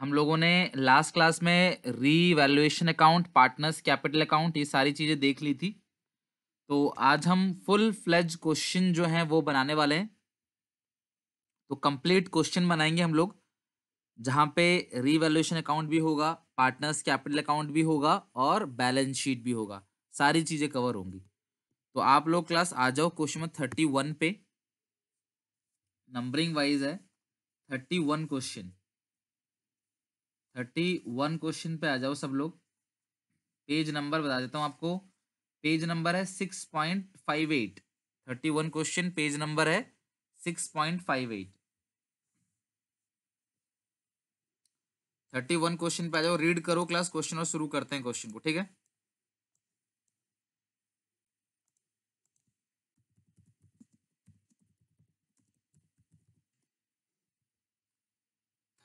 हम लोगों ने लास्ट क्लास में re revaluation account partners capital account ये सारी चीज़ें देख ली थी तो आज हम फुल फ्लेज क्वेश्चन जो हैं वो बनाने वाले हैं तो कंप्लीट क्वेश्चन बनाएंगे हम लोग जहाँ पे री वैल्यूएशन अकाउंट भी होगा पार्टनर्स कैपिटल अकाउंट भी होगा और बैलेंस शीट भी होगा सारी चीज़ें कवर होंगी तो आप लोग क्लास आ जाओ क्वेश्चन नंबर थर्टी वन पे नंबरिंग वाइज है thirty one question thirty one question पे आ जाओ सब लोग पेज नंबर बता देता हूँ आपको पेज नंबर है six point five eight thirty one question page number है six point five eight thirty one question पे आ जाओ रीड करो क्लास क्वेश्चन और शुरू करते हैं क्वेश्चन को ठीक है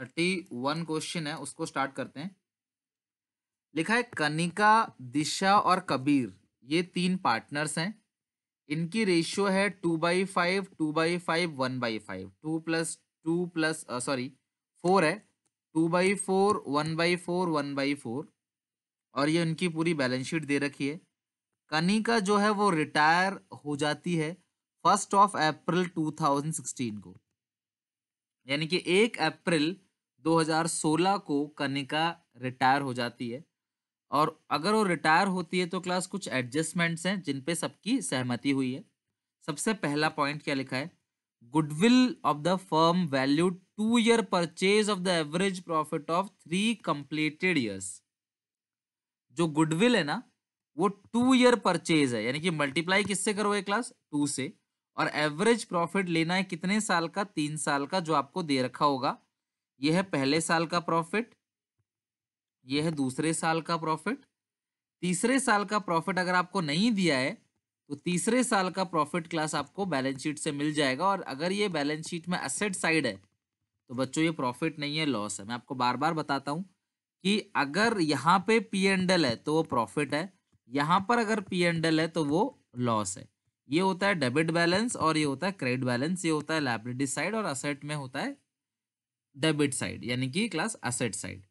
थर्टी वन क्वेश्चन है उसको स्टार्ट करते हैं लिखा है कनिका दिशा और कबीर ये तीन पार्टनर्स हैं इनकी रेशियो है two by five two by five one by five two plus two plus sorry four है two by four one by four one by four और ये उनकी पूरी बैलेंस शीट दे रखी है कनिका जो है वो रिटायर हो जाती है फर्स्ट ऑफ अप्रैल 2016 को यानी कि एक अप्रैल 2016 को कनिका रिटायर हो जाती है और अगर वो रिटायर होती है तो क्लास कुछ एडजस्टमेंट्स हैं जिन पे सबकी सहमति हुई है सबसे पहला पॉइंट क्या लिखा है goodwill of the firm value two year purchase of the average profit of three completed years जो गुडविल है ना वो टू ईयर परचेज है यानी कि मल्टीप्लाई किससे ये क्लास टू से और एवरेज प्रॉफिट लेना है कितने साल का तीन साल का जो आपको दे रखा होगा यह है पहले साल का प्रॉफिट यह है दूसरे साल का प्रॉफिट तीसरे साल का प्रॉफिट अगर आपको नहीं दिया है तो तीसरे साल का प्रॉफिट क्लास आपको बैलेंस शीट से मिल जाएगा और अगर ये बैलेंस शीट में असेट साइड है तो बच्चों ये प्रॉफिट नहीं है लॉस है मैं आपको बार बार बताता हूँ कि अगर यहाँ पे पी एंड एल है तो वो प्रॉफिट है यहाँ पर अगर पी एंड एल है तो वो लॉस है ये होता है डेबिट बैलेंस और ये होता है क्रेडिट बैलेंस ये होता है लाइब्रेटी साइड और असेट में होता है डेबिट साइड यानी कि क्लास असेट साइड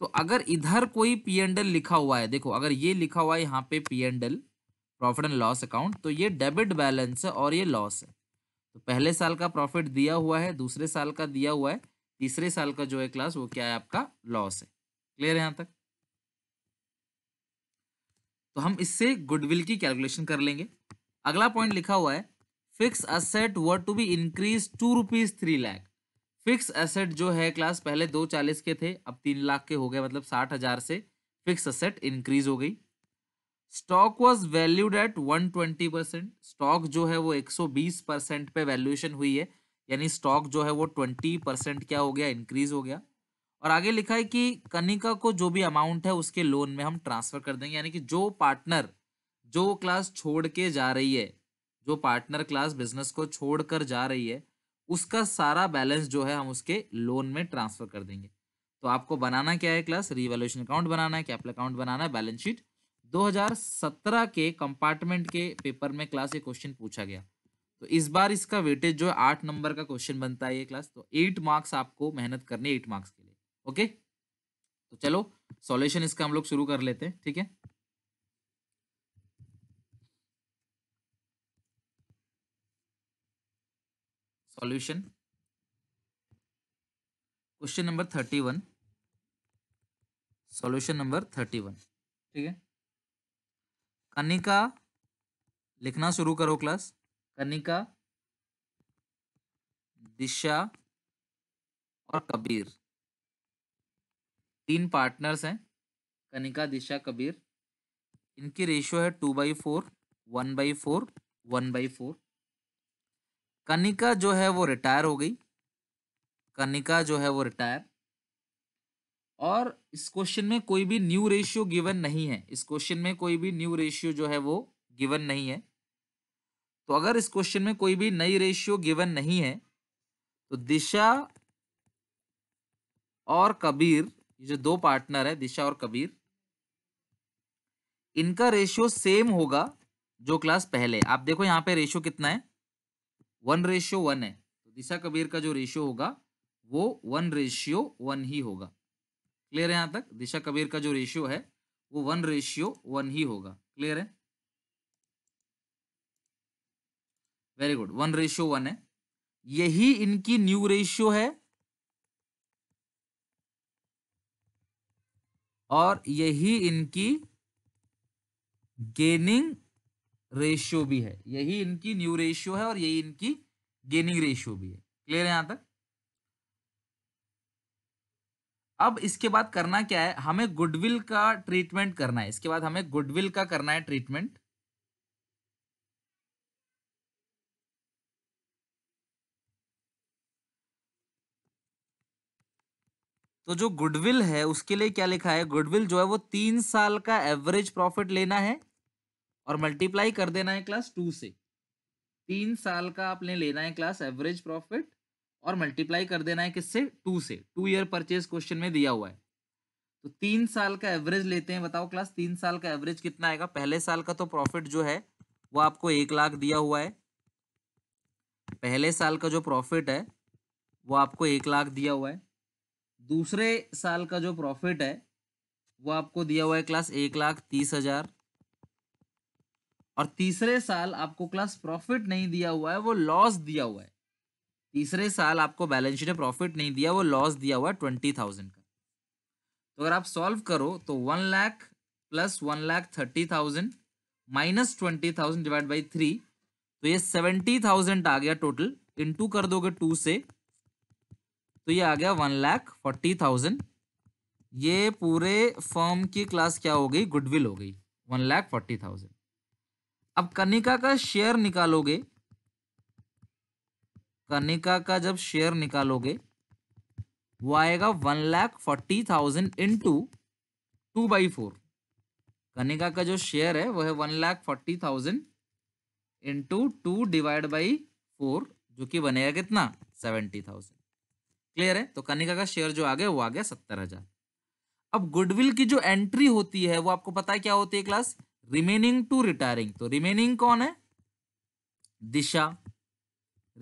तो अगर इधर कोई पी एंड एल लिखा हुआ है देखो अगर ये लिखा हुआ है यहाँ पे P and L profit and loss account तो ये डेबिट बैलेंस है और ये लॉस है तो पहले साल का प्रॉफिट दिया हुआ है दूसरे साल का दिया हुआ है तीसरे साल का जो है क्लास वो क्या है आपका लॉस है क्लियर है यहाँ तक तो हम इससे गुडविल की कैलकुलेशन कर लेंगे अगला पॉइंट लिखा हुआ है fix asset were to be increase to rupees three lakh fix asset जो है क्लास पहले दो चालीस के थे अब तीन लाख के हो गए मतलब साठ हजार से फिक्स एसेट इंक्रीज हो गई stock was valued at one twenty percent stock जो है वो एक सौ बीस परसेंट पे वैल्यूएशन हुई है यानी स्टॉक जो है वो ट्वेंटी परसेंट क्या हो गया इंक्रीज हो गया और आगे लिखा है कि कनिका को जो भी अमाउंट है उसके लोन में हम ट्रांसफर कर देंगे यानी कि जो पार्टनर जो क्लास छोड़ के जा रही है जो पार्टनर क्लास बिजनेस को छोड़ कर जा रही है उसका सारा बैलेंस जो है हम उसके लोन में ट्रांसफर कर देंगे तो आपको बनाना क्या है क्लास रिवेल्यूशन अकाउंट बनाना है कैपिटल अकाउंट बनाना है बैलेंस शीट 2017 के कंपार्टमेंट के पेपर में क्लास ये क्वेश्चन पूछा गया तो इस बार इसका वेटेज जो है आठ नंबर का क्वेश्चन बनता है ये क्लास तो एट मार्क्स आपको मेहनत करनी है एट मार्क्स के लिए ओके तो चलो सॉल्यूशन इसका हम लोग शुरू कर लेते हैं ठीक है solution question number thirty one solution number thirty one ठीक है कनिका लिखना शुरू करो क्लास कनिका दिशा और कबीर तीन पार्टनर्स हैं कनिका दिशा कबीर इनकी रेशियो है two by four one by four one by four Kanika जो है वो रिटायर हो गई कनिका जो है वो रिटायर और इस क्वेश्चन में कोई भी न्यू रेशियो गिवन नहीं है इस क्वेश्चन में कोई भी न्यू रेशियो जो है वो गिवन नहीं है तो अगर इस क्वेश्चन में कोई भी नई रेशियो गिवन नहीं है तो दिशा और कबीर ये जो दो पार्टनर है दिशा और कबीर इनका रेशियो सेम होगा जो क्लास पहले आप देखो यहाँ पे रेशियो कितना है वन रेशियो वन है तो दिशा कबीर का जो रेशियो होगा वो वन रेशियो वन ही होगा क्लियर है यहाँ तक दिशा कबीर का जो रेशियो है वो वन रेशियो वन ही होगा क्लियर है very good one ratio one है यही इनकी न्यू रेशियो है और यही इनकी गेनिंग रेशियो भी है यही इनकी न्यू रेशियो है और यही इनकी गेनिंग रेशियो भी है क्लियर है यहां तक अब इसके बाद करना क्या है हमें गुडविल का ट्रीटमेंट करना है इसके बाद हमें गुडविल का करना है ट्रीटमेंट तो जो गुडविल है उसके लिए क्या लिखा है गुडविल जो है वो तीन साल का एवरेज प्रॉफिट लेना है और मल्टीप्लाई कर देना है क्लास टू से तीन साल का आपने लेना है क्लास एवरेज प्रॉफिट और मल्टीप्लाई कर देना है किससे टू से टू ईयर परचेज क्वेश्चन में दिया हुआ है तो तीन साल का एवरेज लेते हैं बताओ क्लास तीन साल का एवरेज कितना आएगा पहले साल का तो प्रॉफिट जो है वो आपको एक लाख दिया हुआ है पहले साल का जो प्रॉफिट है वो आपको एक लाख दिया हुआ है दूसरे साल का जो प्रॉफिट है वो आपको दिया हुआ है क्लास एक लाख तीस हज़ार और तीसरे साल आपको क्लास प्रॉफिट नहीं दिया हुआ है वो लॉस दिया हुआ है तीसरे साल आपको बैलेंस शीट में प्रॉफिट नहीं दिया वो लॉस दिया हुआ है ट्वेंटी थाउजेंड का तो अगर आप सॉल्व करो तो one lakh plus one lakh thirty thousand minus twenty thousand divide by three तो ये सेवेंटी थाउजेंड आ गया टोटल टू कर दोगे टू से तो ये आ गया वन लाख फोर्टी थाउजेंड ये पूरे फॉर्म की क्लास क्या हो गई गुडविल हो गई वन लाख फोर्टी थाउजेंड अब कनिका का शेयर निकालोगे कनिका का जब शेयर निकालोगे वो आएगा one lakh forty thousand into two by four Kanika का जो शेयर है वो है one lakh forty thousand two two divide by four जो कि बनेगा कितना सेवेंटी थाउजेंड क्लियर है तो कनिका का शेयर जो आ गया वो आ गया सत्तर हजार अब गुडविल की जो एंट्री होती है वो आपको पता है क्या होती है क्लास रिमेनिंग टू रिटायरिंग तो रिमेनिंग कौन है दिशा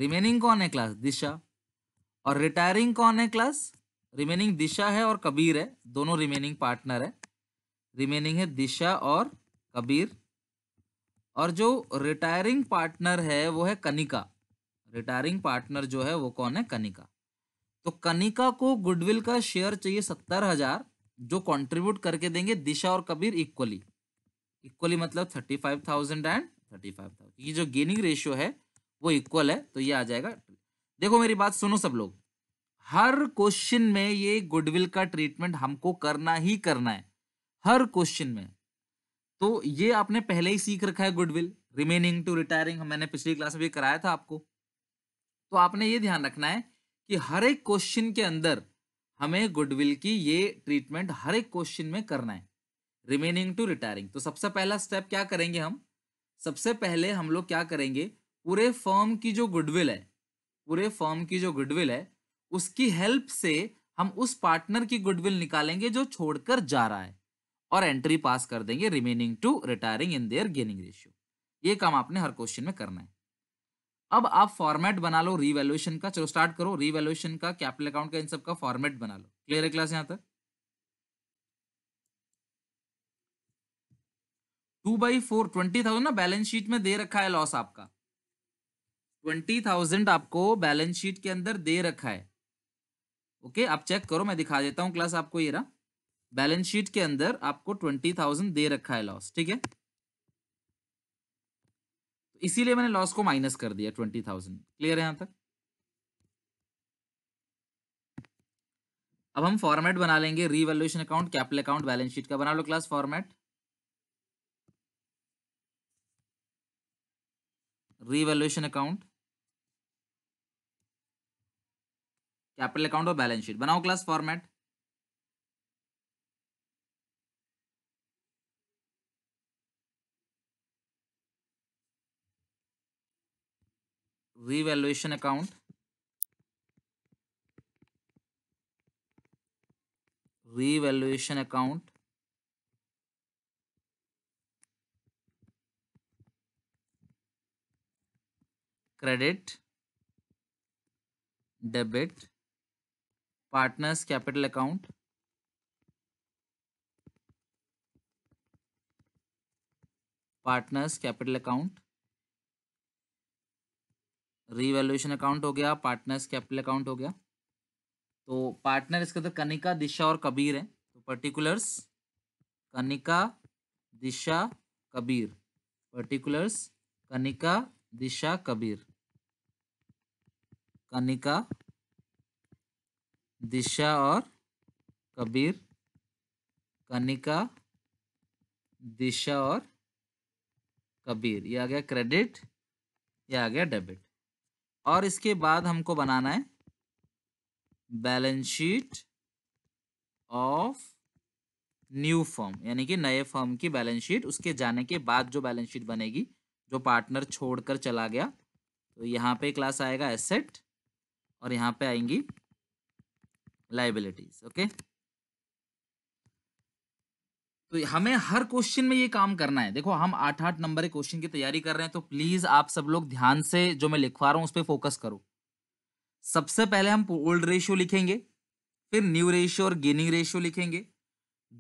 रिमेनिंग कौन है क्लास दिशा और रिटायरिंग कौन है क्लास रिमेनिंग दिशा है और कबीर है दोनों रिमेनिंग पार्टनर है रिमेनिंग है दिशा और कबीर और जो रिटायरिंग पार्टनर है वो है कनिका रिटायरिंग पार्टनर जो है वो कौन है कनिका तो कनिका को गुडविल का शेयर चाहिए सत्तर हजार जो कंट्रीब्यूट करके देंगे दिशा और कबीर इक्वली इक्वली मतलब thirty five thousand and thirty five thousand ये जो गेनिंग रेशियो है वो इक्वल है तो ये आ जाएगा देखो मेरी बात सुनो सब लोग हर क्वेश्चन में ये गुडविल का ट्रीटमेंट हमको करना ही करना है हर क्वेश्चन में तो ये आपने पहले ही सीख रखा है गुडविल रिमेनिंग टू रिटायरिंग मैंने पिछली क्लास में भी कराया था आपको तो आपने ये ध्यान रखना है कि हर एक क्वेश्चन के अंदर हमें गुडविल की ये ट्रीटमेंट हर एक क्वेश्चन में करना है रिमेनिंग टू रिटायरिंग तो सबसे पहला स्टेप क्या करेंगे हम सबसे पहले हम लोग क्या करेंगे पूरे फॉर्म की जो गुडविल है पूरे फॉर्म की जो गुडविल है उसकी हेल्प से हम उस पार्टनर की गुडविल निकालेंगे जो छोड़कर जा रहा है और एंट्री पास कर देंगे remaining to retiring in their gaining ratio ये काम आपने हर क्वेश्चन में करना है अब आप फॉर्मेट बना लो रीवैल्यूएशन का चलो स्टार्ट करो रीवैल्यूएशन का कैपिटल अकाउंट का इन सब का फॉर्मेट बना लो क्लियर है क्लास यहाँ तक two by four twenty thousand ना बैलेंस शीट में दे रखा है लॉस आपका ट्वेंटी थाउजेंड आपको बैलेंस शीट के अंदर दे रखा है ओके okay, आप चेक करो मैं दिखा देता हूँ क्लास आपको ये रहा बैलेंस शीट के अंदर आपको ट्वेंटी थाउजेंड दे रखा है लॉस ठीक है इसीलिए मैंने लॉस को माइनस कर दिया ट्वेंटी थाउजेंड क्लियर है यहां तक अब हम फॉर्मेट बना लेंगे revaluation account capital account balance sheet का बना लो class format revaluation account capital account और बैलेंस शीट बनाओ class format revaluation account revaluation account credit debit partners capital account partners capital account revaluation account हो गया partners capital account हो गया तो पार्टनर इसके अंदर कनिका दिशा और कबीर है तो पर्टिकुलर्स कनिका दिशा कबीर पर्टिकुलर्स कनिका दिशा कबीर कनिका दिशा और कबीर कनिका दिशा और कबीर ये आ गया क्रेडिट ये आ गया डेबिट और इसके बाद हमको बनाना है balance sheet of new form यानी कि नए फॉर्म की बैलेंस शीट उसके जाने के बाद जो बैलेंस शीट बनेगी जो पार्टनर छोड़कर चला गया तो यहाँ पे क्लास आएगा एसेट और यहाँ पे आएंगी लाइबिलिटीज ओके तो हमें हर क्वेश्चन में ये काम करना है देखो हम आठ आठ नंबर के क्वेश्चन की तैयारी कर रहे हैं तो प्लीज आप सब लोग ध्यान से जो मैं लिखवा रहा हूँ उस पर फोकस करो सबसे पहले हम ओल्ड रेशियो लिखेंगे फिर न्यू रेशियो और गेनिंग रेशियो लिखेंगे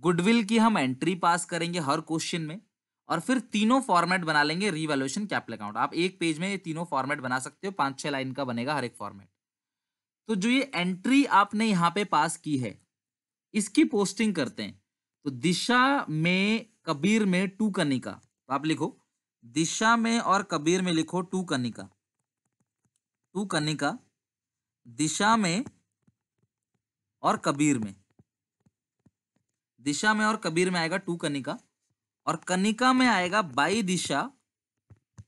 गुडविल की हम एंट्री पास करेंगे हर क्वेश्चन में और फिर तीनों फॉर्मेट बना लेंगे रीवैल्यूएशन कैपिटल अकाउंट आप एक पेज में ये तीनों फॉर्मेट बना सकते हो पांच छह लाइन का बनेगा हर एक फॉर्मेट तो जो ये एंट्री आपने यहाँ पे पास की है इसकी पोस्टिंग करते हैं तो दिशा में कबीर में टू कनिका तो आप लिखो दिशा में और कबीर में लिखो टू कनिका टू कनिका दिशा में और कबीर में दिशा में और कबीर में आएगा टू कनिका और कनिका में आएगा बाई दिशा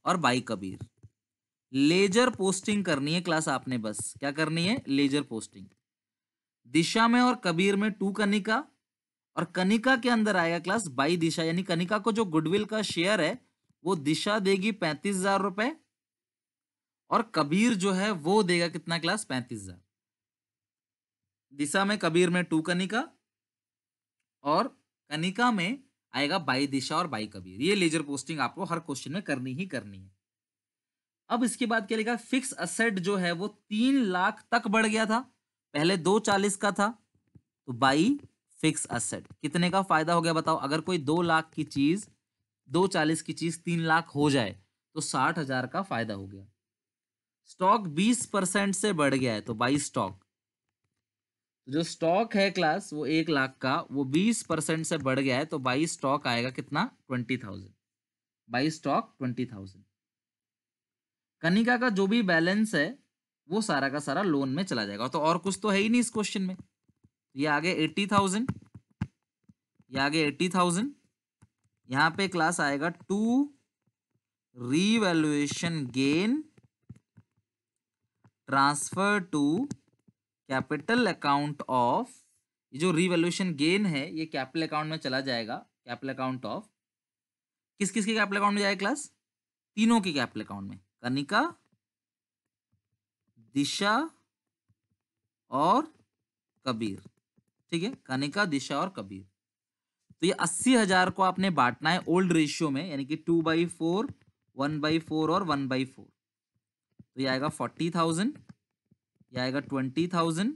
और बाई कबीर लेजर पोस्टिंग करनी है क्लास आपने बस क्या करनी है लेजर पोस्टिंग दिशा में और कबीर में टू कनिका और कनिका के अंदर आएगा क्लास बाई दिशा यानी कनिका को जो गुडविल का शेयर है वो दिशा देगी पैंतीस हजार रुपए और कबीर जो है वो देगा कितना क्लास पैंतीस हजार दिशा में कबीर में टू कनिका और कनिका में आएगा बाई दिशा और बाई कबीर ये लेजर पोस्टिंग आपको हर क्वेश्चन में करनी ही करनी है अब इसके बाद क्या लिखा फिक्स असेट जो है वो तीन लाख तक बढ़ गया था पहले दो चालीस का था तो बाई फिक्स असेट कितने का फायदा हो गया बताओ अगर कोई दो लाख की चीज दो चालीस की चीज तीन लाख हो जाए तो साठ हजार का फायदा हो गया स्टॉक बीस परसेंट से बढ़ गया है तो बाई स्टॉक जो स्टॉक है क्लास वो एक लाख का वो बीस परसेंट से बढ़ गया है तो बाई स्टॉक आएगा कितना twenty thousand by stock twenty thousand Kanika का जो भी बैलेंस है वो सारा का सारा लोन में चला जाएगा तो और कुछ तो है ही नहीं इस क्वेश्चन में ये आगे एट्टी थाउजेंड ये आगे एट्टी थाउजेंड यहाँ पे क्लास आएगा to revaluation gain transfer to capital account of ये जो रिवेल्यूशन गेन है ये कैपिटल अकाउंट में चला जाएगा कैपिटल अकाउंट ऑफ किस किस के कैपिटल अकाउंट में जाएगा क्लास तीनों के कैपिटल अकाउंट में कनिका दिशा और कबीर ठीक है कनिका दिशा और कबीर तो ये अस्सी हजार को आपने बांटना है ओल्ड रेशियो में यानी कि two by four one by four और वन बाई फोर तो ये आएगा फोर्टी थाउजेंड ये आएगा ट्वेंटी थाउजेंड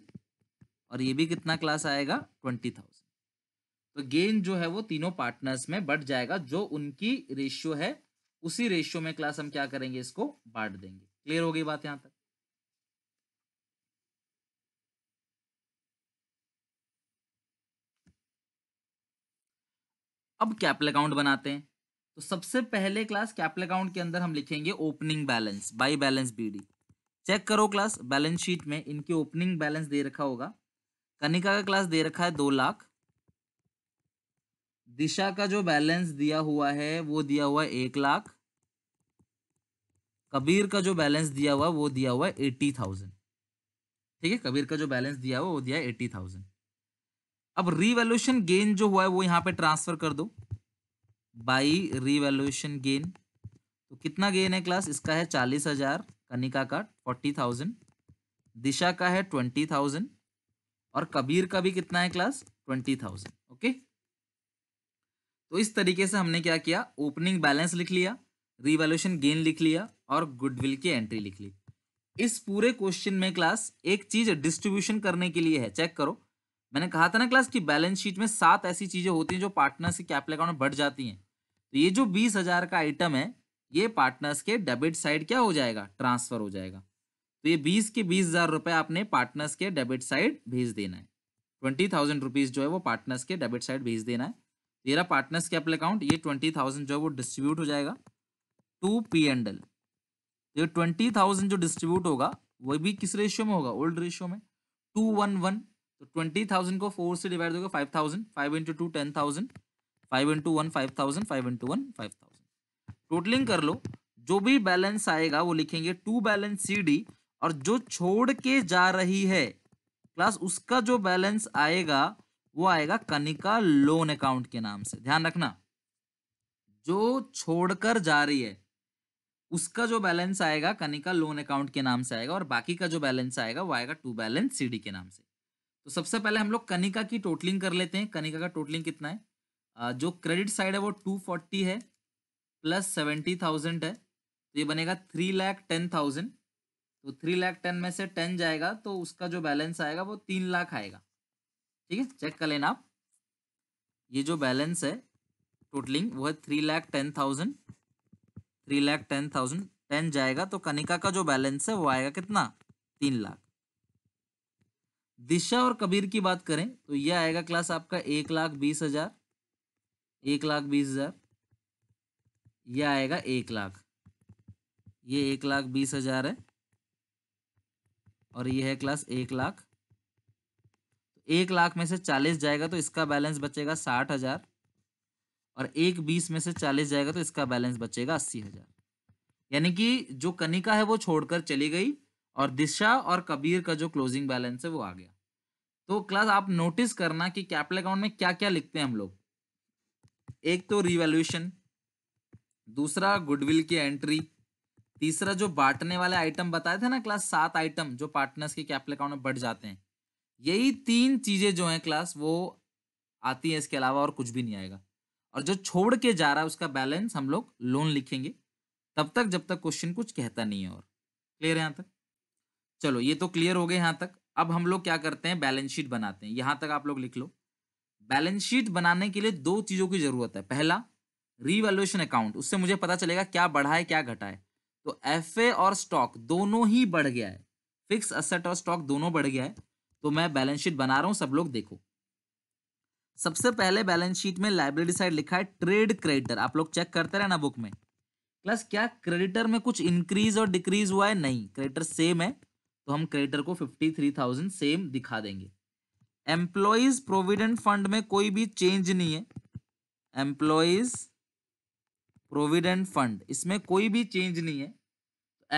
और ये भी कितना क्लास आएगा ट्वेंटी थाउजेंड तो गेन जो है वो तीनों पार्टनर्स में बढ़ जाएगा जो उनकी रेशियो है उसी रेशियो में क्लास हम क्या करेंगे इसको बांट देंगे क्लियर हो गई बात यहां तक अब कैपिटल अकाउंट बनाते हैं तो सबसे पहले क्लास कैपिटल अकाउंट के अंदर हम लिखेंगे opening balance by balance BD check करो क्लास बैलेंस शीट में इनके ओपनिंग बैलेंस दे रखा होगा कनिका का क्लास दे रखा है दो लाख दिशा का जो बैलेंस दिया हुआ है वो दिया हुआ है एक लाख कबीर का जो बैलेंस दिया हुआ वो दिया हुआ है एट्टी थाउजेंड ठीक है कबीर का जो बैलेंस दिया हुआ वो दिया है एट्टी थाउजेंड अब रिवेल्यूशन गेन जो हुआ है वो यहां पे ट्रांसफर कर दो बाई रिवेल्यूशन गेन तो कितना गेन है क्लास इसका है चालीस हजार कनिका का फोर्टी थाउजेंड दिशा का है ट्वेंटी थाउजेंड और कबीर का भी कितना है क्लास ट्वेंटी थाउजेंड ओके तो इस तरीके से हमने क्या किया ओपनिंग बैलेंस लिख लिया रिवॉल्यूशन गेन लिख लिया और गुडविल की एंट्री लिख ली इस पूरे क्वेश्चन में क्लास एक चीज डिस्ट्रीब्यूशन करने के लिए है चेक करो मैंने कहा था ना क्लास कि बैलेंस शीट में सात ऐसी चीजें होती हैं जो पार्टनर से कैपिटल अकाउंट बढ़ जाती हैं तो ये जो बीस हजार का आइटम है ये पार्टनर्स के डेबिट साइड क्या हो जाएगा ट्रांसफर हो जाएगा तो ये बीस के बीस हजार रुपए आपने पार्टनर्स के डेबिट साइड भेज देना है ट्वेंटी थाउजेंड रुपीज जो है वो पार्टनर्स के डेबिट साइड भेज देना है तेरा पार्टनर्स कैपिटल अकाउंट ये ट्वेंटी थाउजेंड जो है वो डिस्ट्रीब्यूट हो जाएगा टू पी एंड एल ये ट्वेंटी थाउजेंड जो डिस्ट्रीब्यूट होगा वो भी किस रेशियो में होगा ओल्ड रेशियो में टू वन वन तो ट्वेंटी थाउजेंड को फोर से डिवाइड होगा five thousand five into two ten thousand five into one five thousand five into one five thousand totalling कर लो जो भी बैलेंस आएगा वो लिखेंगे टू बैलेंस सी और जो छोड़ के जा रही है क्लास उसका जो बैलेंस आएगा वो आएगा कनिका लोन अकाउंट के नाम से ध्यान रखना जो छोड़कर जा रही है उसका जो बैलेंस आएगा कनिका लोन अकाउंट के नाम से आएगा और बाकी का जो बैलेंस आएगा वो आएगा टू बैलेंस सीडी के नाम से तो सबसे पहले हम लोग कनिका की टोटलिंग कर लेते हैं कनिका का टोटलिंग कितना है जो क्रेडिट साइड है वो टू फोर्टी है प्लस सेवेंटी थाउजेंड है तो ये बनेगा थ्री लाख टेन थाउजेंड तो थ्री लाख टेन में से टेन जाएगा तो उसका जो बैलेंस आएगा वो तीन लाख आएगा ठीक है चेक कर लेना आप ये जो बैलेंस है टोटलिंग वो है three lakh ten thousand three lakh ten thousand ten जाएगा तो कनिका का जो बैलेंस है वो आएगा कितना तीन लाख दिशा और कबीर की बात करें तो यह आएगा क्लास आपका एक लाख बीस हजार एक लाख बीस हजार ये आएगा एक लाख ये एक लाख बीस हजार है और ये है क्लास एक लाख एक लाख में से चालीस जाएगा तो इसका बैलेंस बचेगा साठ हजार और एक बीस में से चालीस जाएगा तो इसका बैलेंस बचेगा अस्सी हजार यानी कि जो कनिका है वो छोड़कर चली गई और दिशा और कबीर का जो क्लोजिंग बैलेंस है वो आ गया तो क्लास आप नोटिस करना कि कैपिटल अकाउंट में क्या क्या लिखते हैं हम लोग एक तो रिवेल्यूशन दूसरा गुडविल की एंट्री तीसरा जो बांटने वाले आइटम बताए थे ना क्लास सात आइटम जो पार्टनर्स के कैपिटल अकाउंट में बढ़ जाते हैं यही तीन चीज़ें जो हैं क्लास वो आती हैं इसके अलावा और कुछ भी नहीं आएगा और जो छोड़ के जा रहा है उसका बैलेंस हम लोग लोन लिखेंगे तब तक जब तक क्वेश्चन कुछ कहता नहीं है और क्लियर है यहाँ तक चलो ये तो क्लियर हो गए यहाँ तक अब हम लोग क्या करते हैं बैलेंस शीट बनाते हैं यहाँ तक आप लोग लिख लो बैलेंस शीट बनाने के लिए दो चीज़ों की ज़रूरत है पहला रिवेल्यूशन अकाउंट उससे मुझे पता चलेगा क्या बढ़ा है क्या घटा है तो एफ और स्टॉक दोनों ही बढ़ गया है फिक्स असेट और स्टॉक दोनों बढ़ गया है तो मैं बैलेंस शीट बना रहा हूँ सब लोग देखो सबसे पहले बैलेंस शीट में लाइब्रेरी साइड लिखा है ट्रेड क्रेडिटर आप लोग चेक करते रहे ना बुक में प्लस क्या क्रेडिटर में कुछ इंक्रीज और डिक्रीज हुआ है नहीं क्रेडिटर सेम है तो हम क्रेडिटर को फिफ्टी थ्री थाउजेंड सेम दिखा देंगे एम्प्लॉयज प्रोविडेंट फंड में कोई भी चेंज नहीं है एम्प्लॉयज़ प्रोविडेंट फंड इसमें कोई भी चेंज नहीं है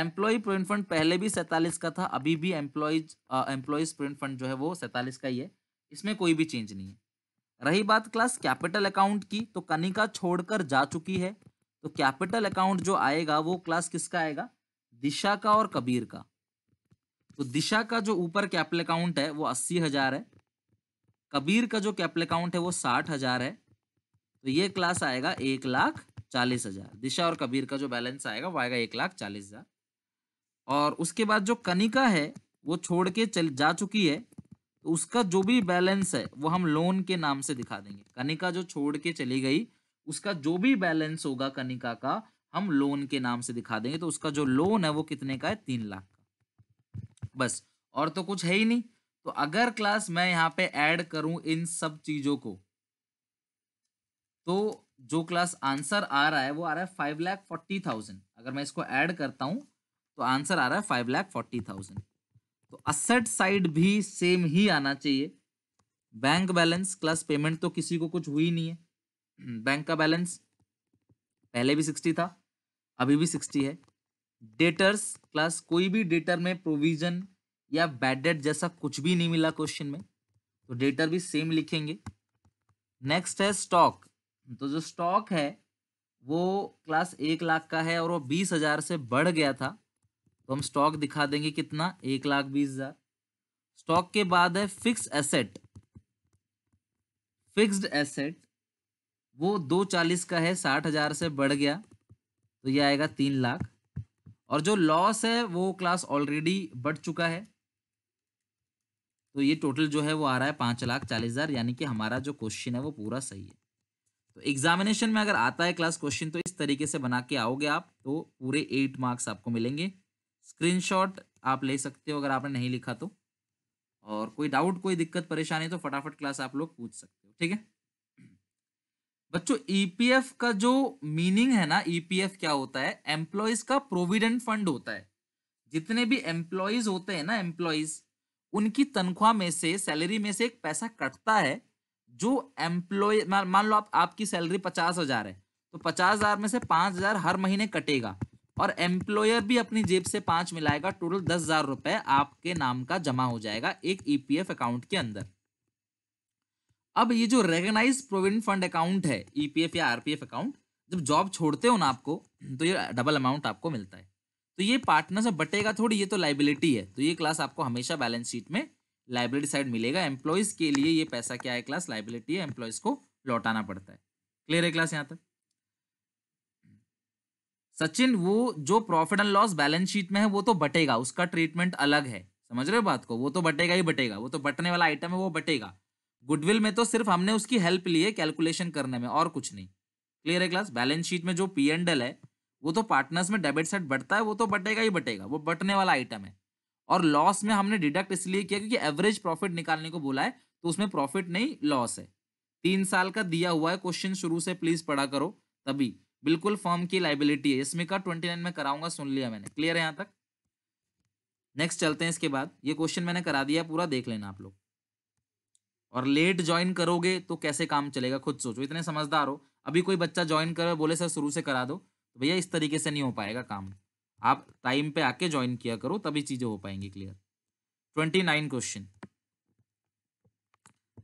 एम्प्लॉय प्रोविडेंट फंड पहले भी सैतालीस का था अभी भी एम्प्लॉयज एम्प्लॉयज प्रोविडेंट फंड जो है वो सैतालीस का ही है इसमें कोई भी चेंज नहीं है रही बात क्लास कैपिटल अकाउंट की तो कनिका छोड़कर जा चुकी है तो कैपिटल अकाउंट जो आएगा वो क्लास किसका आएगा दिशा का और कबीर का तो दिशा का जो ऊपर कैपिटल अकाउंट है वो अस्सी हजार है कबीर का जो कैपिटल अकाउंट है वो साठ हजार है तो ये क्लास आएगा एक लाख चालीस हजार दिशा और कबीर का जो बैलेंस आएगा वो आएगा एक लाख चालीस हजार और उसके बाद जो कनिका है वो छोड़ के चल जा चुकी है तो उसका जो भी बैलेंस है वो हम लोन के नाम से दिखा देंगे कनिका जो छोड़ के चली गई उसका जो भी बैलेंस होगा कनिका का हम लोन के नाम से दिखा देंगे तो उसका जो लोन है वो कितने का है तीन लाख का बस और तो कुछ है ही नहीं तो अगर क्लास मैं यहाँ पे ऐड करूं इन सब चीजों को तो जो क्लास आंसर आ रहा है वो आ रहा है फाइव लैख फोर्टी थाउजेंड अगर मैं इसको ऐड करता हूँ तो आंसर आ रहा है फाइव लैख फोर्टी थाउजेंड तो असेट साइड भी सेम ही आना चाहिए बैंक बैलेंस प्लस पेमेंट तो किसी को कुछ हुई नहीं है बैंक hmm, का बैलेंस पहले भी सिक्सटी था अभी भी सिक्सटी है डेटर्स प्लस कोई भी डेटर में प्रोविजन या बैड डेट जैसा कुछ भी नहीं मिला क्वेश्चन में तो डेटर भी सेम लिखेंगे नेक्स्ट है स्टॉक तो जो स्टॉक है वो क्लास एक लाख का है और वो बीस हज़ार से बढ़ गया था तो हम स्टॉक दिखा देंगे कितना एक लाख बीस हज़ार स्टॉक के बाद है फिक्स एसेट फिक्स्ड एसेट वो दो चालीस का है साठ हज़ार से बढ़ गया तो ये आएगा तीन लाख और जो लॉस है वो क्लास ऑलरेडी बढ़ चुका है तो ये टोटल जो है वो आ रहा है पाँच लाख चालीस हज़ार यानी कि हमारा जो क्वेश्चन है वो पूरा सही है तो एग्जामिनेशन में अगर आता है क्लास क्वेश्चन तो इस तरीके से बना के आओगे आप तो पूरे एट मार्क्स आपको मिलेंगे स्क्रीनशॉट आप ले सकते हो अगर आपने नहीं लिखा तो और कोई डाउट कोई दिक्कत परेशानी तो फटाफट क्लास आप लोग पूछ सकते हो ठीक है बच्चों ईपीएफ e का जो मीनिंग है ना ईपीएफ e क्या होता है एम्प्लॉयज का प्रोविडेंट फंड होता है जितने भी एम्प्लॉयज होते हैं ना एम्प्लॉयज उनकी तनख्वाह में से सैलरी में से एक पैसा कटता है जो एम्प्लॉय मान लो आप आपकी सैलरी पचास हजार है तो पचास हजार में से पांच हजार हर महीने कटेगा और एम्प्लॉयर भी अपनी जेब से पांच मिलाएगा टोटल दस हजार रुपए आपके नाम का जमा हो जाएगा एक ईपीएफ e अकाउंट के अंदर अब ये जो रेगनाइज प्रोविडेंट फंड अकाउंट है ईपीएफ e या आरपीएफ अकाउंट जब जॉब छोड़ते हो ना आपको तो ये डबल अमाउंट आपको मिलता है तो ये पार्टनर से बटेगा थोड़ी ये तो लाइबिलिटी है तो ये क्लास आपको हमेशा बैलेंस शीट में लाइब्रेरी साइड मिलेगा एम्प्लॉयज के लिए ये पैसा क्या है क्लास लाइबिलिटी है एम्प्लॉयज को लौटाना पड़ता है क्लियर है क्लास यहाँ तक सचिन वो जो profit and loss balance sheet में है वो तो बटेगा उसका ट्रीटमेंट अलग है समझ रहे हो बात को वो तो बटेगा ही बटेगा वो तो बटने वाला आइटम है वो बटेगा गुडविल में तो सिर्फ हमने उसकी हेल्प ली है कैलकुलेशन करने में और कुछ नहीं क्लियर है क्लास बैलेंस शीट में जो पी एंड एल है वो तो पार्टनर्स में डेबिट साइड बढ़ता है वो तो बटेगा ही बटेगा वो बटने वाला आइटम है और लॉस में हमने डिडक्ट इसलिए किया क्योंकि एवरेज प्रॉफिट निकालने को बोला है तो उसमें प्रॉफिट नहीं लॉस है तीन साल का दिया हुआ है क्वेश्चन शुरू से प्लीज पढ़ा करो तभी बिल्कुल फॉर्म की लाइबिलिटी है इसमें का ट्वेंटी नाइन में कराऊंगा सुन लिया मैंने क्लियर है यहाँ तक नेक्स्ट चलते हैं इसके बाद ये क्वेश्चन मैंने करा दिया पूरा देख लेना आप लोग और लेट ज्वाइन करोगे तो कैसे काम चलेगा खुद सोचो इतने समझदार हो अभी कोई बच्चा ज्वाइन करे बोले सर शुरू से करा दो तो भैया इस तरीके से नहीं हो पाएगा काम आप टाइम पे आके ज्वाइन किया करो तभी चीजें हो पाएंगी क्लियर ट्वेंटी नाइन क्वेश्चन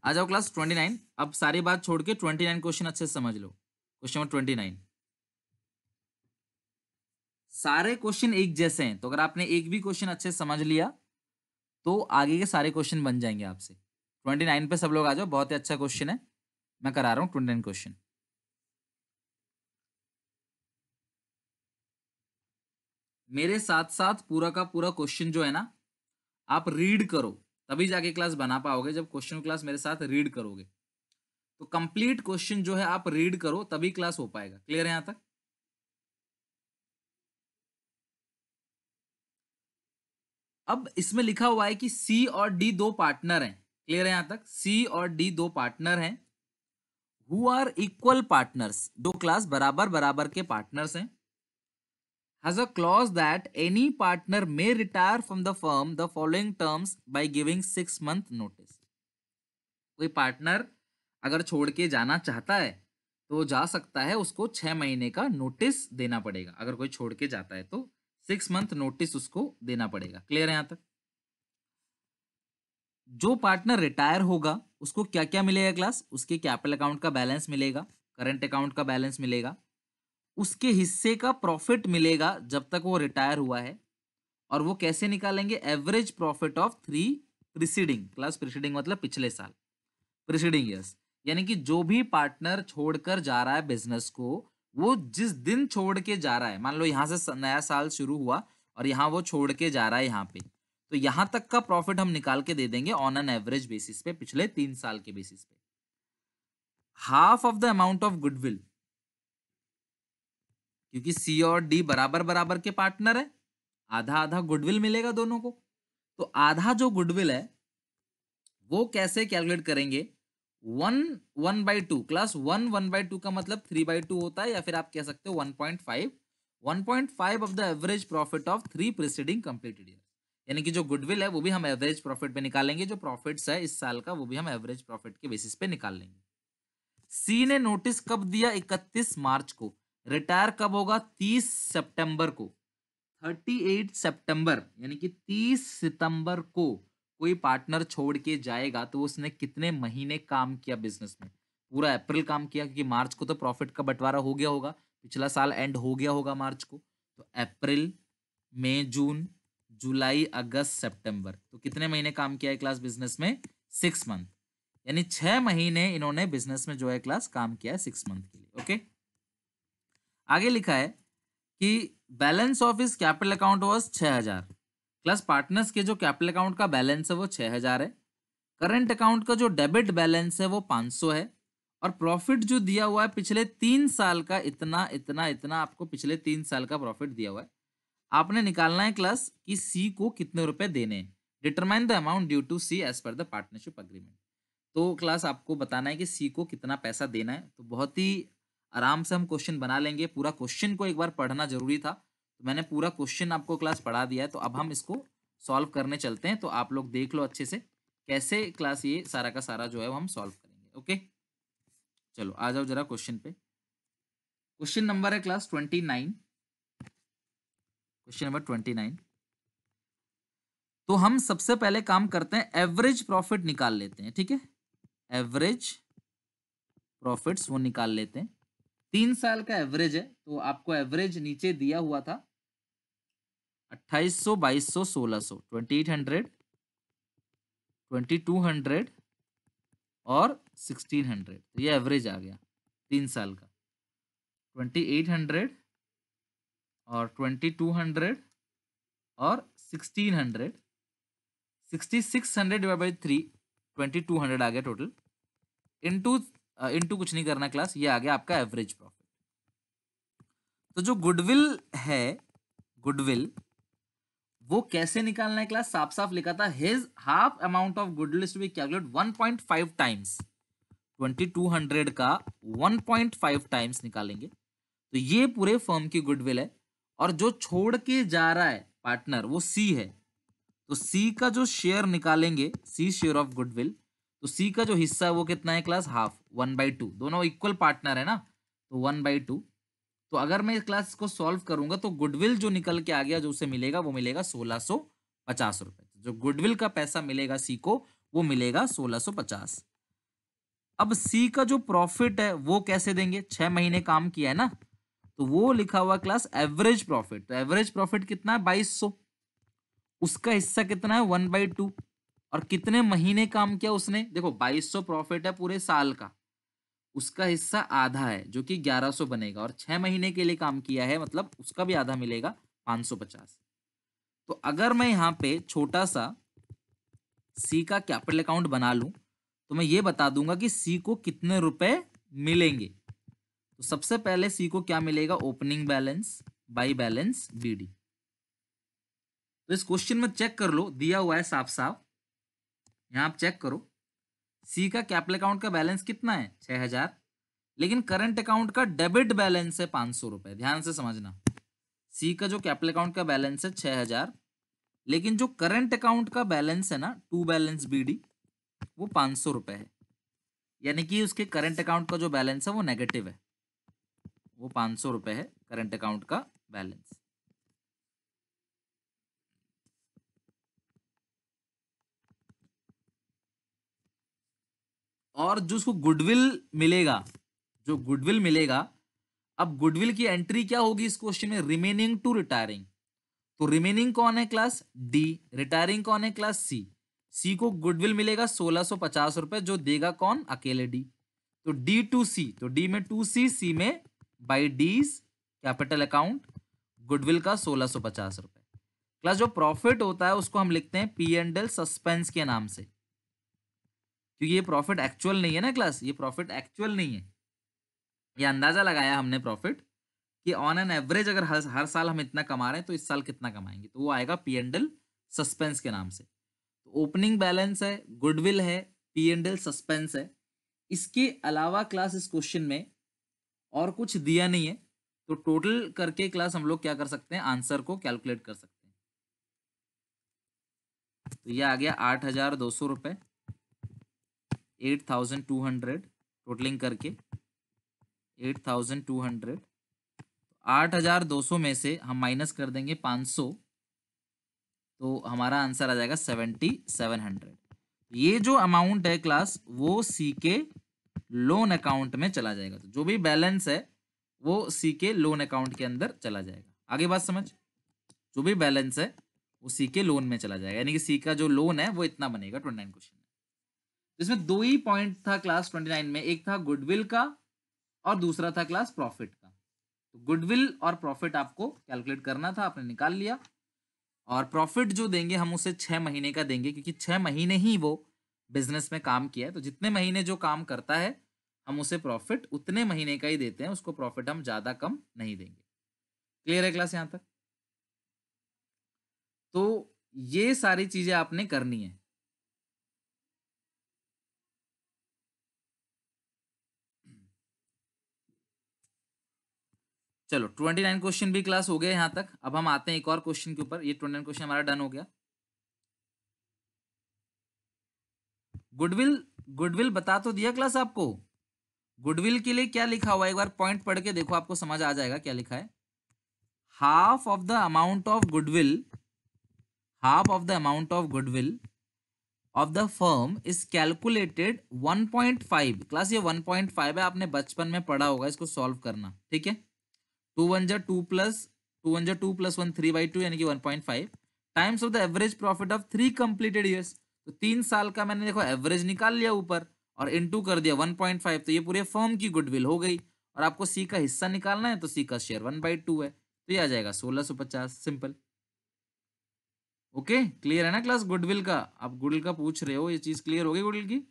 आ जाओ क्लास ट्वेंटी नाइन अब सारी बात छोड़ के ट्वेंटी नाइन क्वेश्चन अच्छे से समझ लो क्वेश्चन नंबर ट्वेंटी नाइन सारे क्वेश्चन एक जैसे हैं तो अगर आपने एक भी क्वेश्चन अच्छे से समझ लिया तो आगे के सारे क्वेश्चन बन जाएंगे आपसे ट्वेंटी नाइन पे सब लोग आ जाओ बहुत ही अच्छा क्वेश्चन है मैं करा रहा हूँ ट्वेंटी नाइन क्वेश्चन मेरे साथ साथ पूरा का पूरा क्वेश्चन जो है ना आप रीड करो तभी जाके क्लास बना पाओगे जब क्वेश्चन क्लास मेरे साथ रीड करोगे तो कंप्लीट क्वेश्चन जो है आप रीड करो तभी क्लास हो पाएगा क्लियर है यहां तक अब इसमें लिखा हुआ है कि सी और डी दो पार्टनर हैं क्लियर है यहां तक सी और डी दो पार्टनर हैं हु आर इक्वल पार्टनर्स दो क्लास बराबर बराबर के पार्टनर्स हैं has a clause that any partner may retire from the firm the following terms by giving six month notice. कोई पार्टनर अगर छोड़ के जाना चाहता है तो वो जा सकता है उसको छः महीने का नोटिस देना पड़ेगा अगर कोई छोड़ के जाता है तो सिक्स मंथ नोटिस उसको देना पड़ेगा क्लियर है यहाँ तक जो पार्टनर रिटायर होगा उसको क्या क्या मिलेगा क्लास उसके कैपिटल अकाउंट का बैलेंस मिलेगा करंट अकाउंट का बैलेंस मिलेगा उसके हिस्से का प्रॉफिट मिलेगा जब तक वो रिटायर हुआ है और वो कैसे निकालेंगे average profit of three preceding class preceding मतलब पिछले साल प्रिसीडिंग ईयर्स यानी कि जो भी पार्टनर छोड़कर जा रहा है बिजनेस को वो जिस दिन छोड़ के जा रहा है मान लो यहाँ से नया साल शुरू हुआ और यहाँ वो छोड़ के जा रहा है यहाँ पे तो यहाँ तक का प्रॉफिट हम निकाल के दे देंगे ऑन एन एवरेज बेसिस पे पिछले तीन साल के बेसिस पे half of the amount of goodwill क्योंकि सी और डी बराबर बराबर के पार्टनर है आधा आधा गुडविल मिलेगा दोनों को तो आधा जो गुडविल है वो कैसे कैलकुलेट करेंगे one one by two plus one one by two का मतलब थ्री बाई टू होता है या फिर आप कह सकते हो one point five one point five of the average profit of three preceding completed year यानी कि जो गुडविल है वो भी हम एवरेज प्रॉफिट पे निकालेंगे जो प्रॉफिट्स है इस साल का वो भी हम एवरेज प्रॉफिट के बेसिस पे निकाल लेंगे सी ने नोटिस कब दिया इकतीस मार्च को रिटायर कब होगा तीस सितंबर को थर्टी एट सितंबर यानी कि तीस सितंबर को कोई पार्टनर छोड़ के जाएगा तो उसने कितने महीने काम किया बिजनेस में पूरा अप्रैल काम किया क्योंकि मार्च को तो प्रॉफिट का बंटवारा हो गया होगा पिछला साल एंड हो गया होगा मार्च को तो अप्रैल मई जून जुलाई अगस्त सितंबर तो कितने महीने काम किया है क्लास बिजनेस में सिक्स मंथ यानी छह महीने इन्होंने बिजनेस में जो है क्लास काम किया है सिक्स मंथ के लिए ओके आगे लिखा है कि balance of his capital account was छः हज़ार प्लस पार्टनर्स के जो कैपिटल अकाउंट का बैलेंस है वो छः हज़ार है करंट अकाउंट का जो डेबिट बैलेंस है वो पाँच सौ है और प्रॉफिट जो दिया हुआ है पिछले तीन साल का इतना इतना इतना आपको पिछले तीन साल का प्रॉफिट दिया हुआ है आपने निकालना है क्लस कि सी को कितने रुपए देने हैं determine the amount due to C as per the partnership agreement तो क्लास आपको बताना है कि सी को कितना पैसा देना है तो बहुत ही आराम से हम क्वेश्चन बना लेंगे पूरा क्वेश्चन को एक बार पढ़ना जरूरी था तो मैंने पूरा क्वेश्चन आपको क्लास पढ़ा दिया है तो अब हम इसको सॉल्व करने चलते हैं तो आप लोग देख लो अच्छे से कैसे क्लास ये सारा का सारा जो है वो हम सॉल्व करेंगे ओके चलो आ जाओ जरा क्वेश्चन पे क्वेश्चन नंबर है class twenty nine question number twenty nine तो हम सबसे पहले काम करते हैं एवरेज प्रॉफिट निकाल लेते हैं ठीक है एवरेज प्रॉफिट्स वो निकाल लेते हैं तीन साल का एवरेज है तो आपको एवरेज नीचे दिया हुआ था अट्ठाईस सौ बाईस सौ सोलह सौ twenty eight hundred twenty two hundred और सिक्सटीन हंड्रेड तो ये एवरेज आ गया तीन साल का ट्वेंटी एट हंड्रेड और ट्वेंटी टू हंड्रेड और sixteen hundred sixty six hundred divide by three twenty two hundred आ गया टोटल इनटू इनटू कुछ नहीं करना क्लास ये आ गया आपका एवरेज प्रॉफिट तो जो गुडविल है गुडविल वो कैसे निकालना है क्लास साफ साफ लिखा था his half amount of goodwill to be calculate 1.5 times 2200 का 1.5 टाइम्स निकालेंगे तो ये पूरे फर्म की गुडविल है और जो छोड़ के जा रहा है पार्टनर वो सी है तो सी का जो शेयर निकालेंगे सी शेयर ऑफ गुडविल तो सी का जो हिस्सा है वो कितना है class half one by two दोनों इक्वल पार्टनर है ना तो वन बाई टू तो अगर मैं इस क्लास को सॉल्व करूंगा तो गुडविल जो निकल के आ गया जो उसे मिलेगा वो मिलेगा सोलह सो पचास रुपए जो गुडविल का पैसा मिलेगा सी को वो मिलेगा सोलह सो पचास अब सी का जो प्रॉफिट है वो कैसे देंगे छह महीने काम किया है ना तो वो लिखा हुआ क्लास एवरेज प्रॉफिट तो एवरेज प्रॉफिट कितना है बाईस सो उसका हिस्सा कितना है वन बाई टू और कितने महीने काम किया उसने देखो 2200 प्रॉफिट है पूरे साल का उसका हिस्सा आधा है जो कि 1100 बनेगा और छह महीने के लिए काम किया है मतलब उसका भी आधा मिलेगा 550 तो अगर मैं यहाँ पे छोटा सा सी का कैपिटल अकाउंट बना लूँ तो मैं ये बता दूंगा कि सी को कितने रुपए मिलेंगे तो सबसे पहले सी को क्या मिलेगा opening balance by balance B तो इस क्वेश्चन में चेक कर लो दिया हुआ है साफ साफ यहाँ आप चेक करो सी का कैपिटल अकाउंट का बैलेंस कितना है छः हजार लेकिन करंट अकाउंट का डेबिट बैलेंस है पाँच सौ रुपये ध्यान से समझना सी का जो कैपिटल अकाउंट का बैलेंस है छः हजार लेकिन जो करंट अकाउंट का बैलेंस है ना टू बैलेंस बी वो पाँच सौ रुपये है यानी कि उसके करंट अकाउंट का जो बैलेंस है वो नेगेटिव है वो पाँच सौ रुपये है करंट अकाउंट का बैलेंस और जो उसको गुडविल मिलेगा जो गुडविल मिलेगा अब गुडविल की एंट्री क्या होगी इस क्वेश्चन में रिमेनिंग टू रिटायरिंग तो रिमेनिंग कौन है क्लास डी रिटायरिंग कौन है क्लास सी सी को गुडविल मिलेगा सोलह सौ पचास रुपए जो देगा कौन अकेले डी तो डी टू सी तो डी में टू सी सी में by D's capital account goodwill का सोलह सौ पचास रुपए क्लास जो प्रॉफिट होता है उसको हम लिखते हैं पी एंड एल सस्पेंस के नाम से क्योंकि ये प्रॉफिट एक्चुअल नहीं है ना क्लास ये प्रॉफिट एक्चुअल नहीं है ये अंदाज़ा लगाया हमने प्रॉफिट कि ऑन एन एवरेज अगर हर हर साल हम इतना कमा रहे हैं तो इस साल कितना कमाएंगे तो वो आएगा पी एंड एल सस्पेंस के नाम से तो ओपनिंग बैलेंस है गुडविल है पी एंड एल सस्पेंस है इसके अलावा क्लास इस क्वेश्चन में और कुछ दिया नहीं है तो टोटल करके क्लास हम लोग क्या कर सकते हैं आंसर को कैलकुलेट कर सकते हैं तो ये आ गया आठ हजार दो सौ रुपये eight thousand two hundred totalling करके एट थाउजेंड टू हंड्रेड आठ हजार दो सौ में से हम माइनस कर देंगे पाँच सौ तो हमारा आंसर आ जाएगा सेवेंटी सेवन हंड्रेड ये जो अमाउंट है क्लास वो सी के लोन अकाउंट में चला जाएगा तो जो भी बैलेंस है वो सी के लोन अकाउंट के अंदर चला जाएगा आगे बात समझ जो भी बैलेंस है वो सी के लोन में चला जाएगा यानी कि सी का जो लोन है वो इतना बनेगा ट्वेंटी नाइन क्वेश्चन जिसमें दो ही पॉइंट था क्लास ट्वेंटी नाइन में एक था गुडविल का और दूसरा था क्लास प्रॉफिट का तो गुडविल और प्रॉफिट आपको कैलकुलेट करना था आपने निकाल लिया और प्रॉफिट जो देंगे हम उसे छः महीने का देंगे क्योंकि छः महीने ही वो बिजनेस में काम किया है तो जितने महीने जो काम करता है हम उसे प्रॉफिट उतने महीने का ही देते हैं उसको प्रॉफिट हम ज़्यादा कम नहीं देंगे क्लियर है क्लास यहाँ तक तो ये सारी चीज़ें आपने करनी है चलो ट्वेंटी नाइन क्वेश्चन भी क्लास हो गया यहाँ तक अब हम आते हैं एक और क्वेश्चन के ऊपर ये ट्वेंटी नाइन क्वेश्चन हमारा डन हो गया गुडविल गुडविल बता तो दिया क्लास आपको गुडविल के लिए क्या लिखा हुआ है एक बार पॉइंट पढ़ के देखो आपको समझ आ जाएगा क्या लिखा है half of the amount of goodwill half of the amount of goodwill of the firm is calculated 1.5 class ये 1.5 है आपने बचपन में पढ़ा होगा इसको सॉल्व करना ठीक है टू वन जो टू प्लस टू वन जो two plus one three by two यानी कि one point five times of the average profit of three completed years तो तीन साल का मैंने देखो एवरेज निकाल लिया ऊपर और इनटू कर दिया वन पॉइंट फाइव तो ये पूरे फॉर्म की गुडविल हो गई और आपको सी का हिस्सा निकालना है तो सी का शेयर वन बाई टू है तो ये आ जाएगा सोलह सौ पचास सिंपल ओके क्लियर है ना क्लास गुडविल का आप गुडविल का पूछ रहे हो ये चीज क्लियर होगी गुडविल की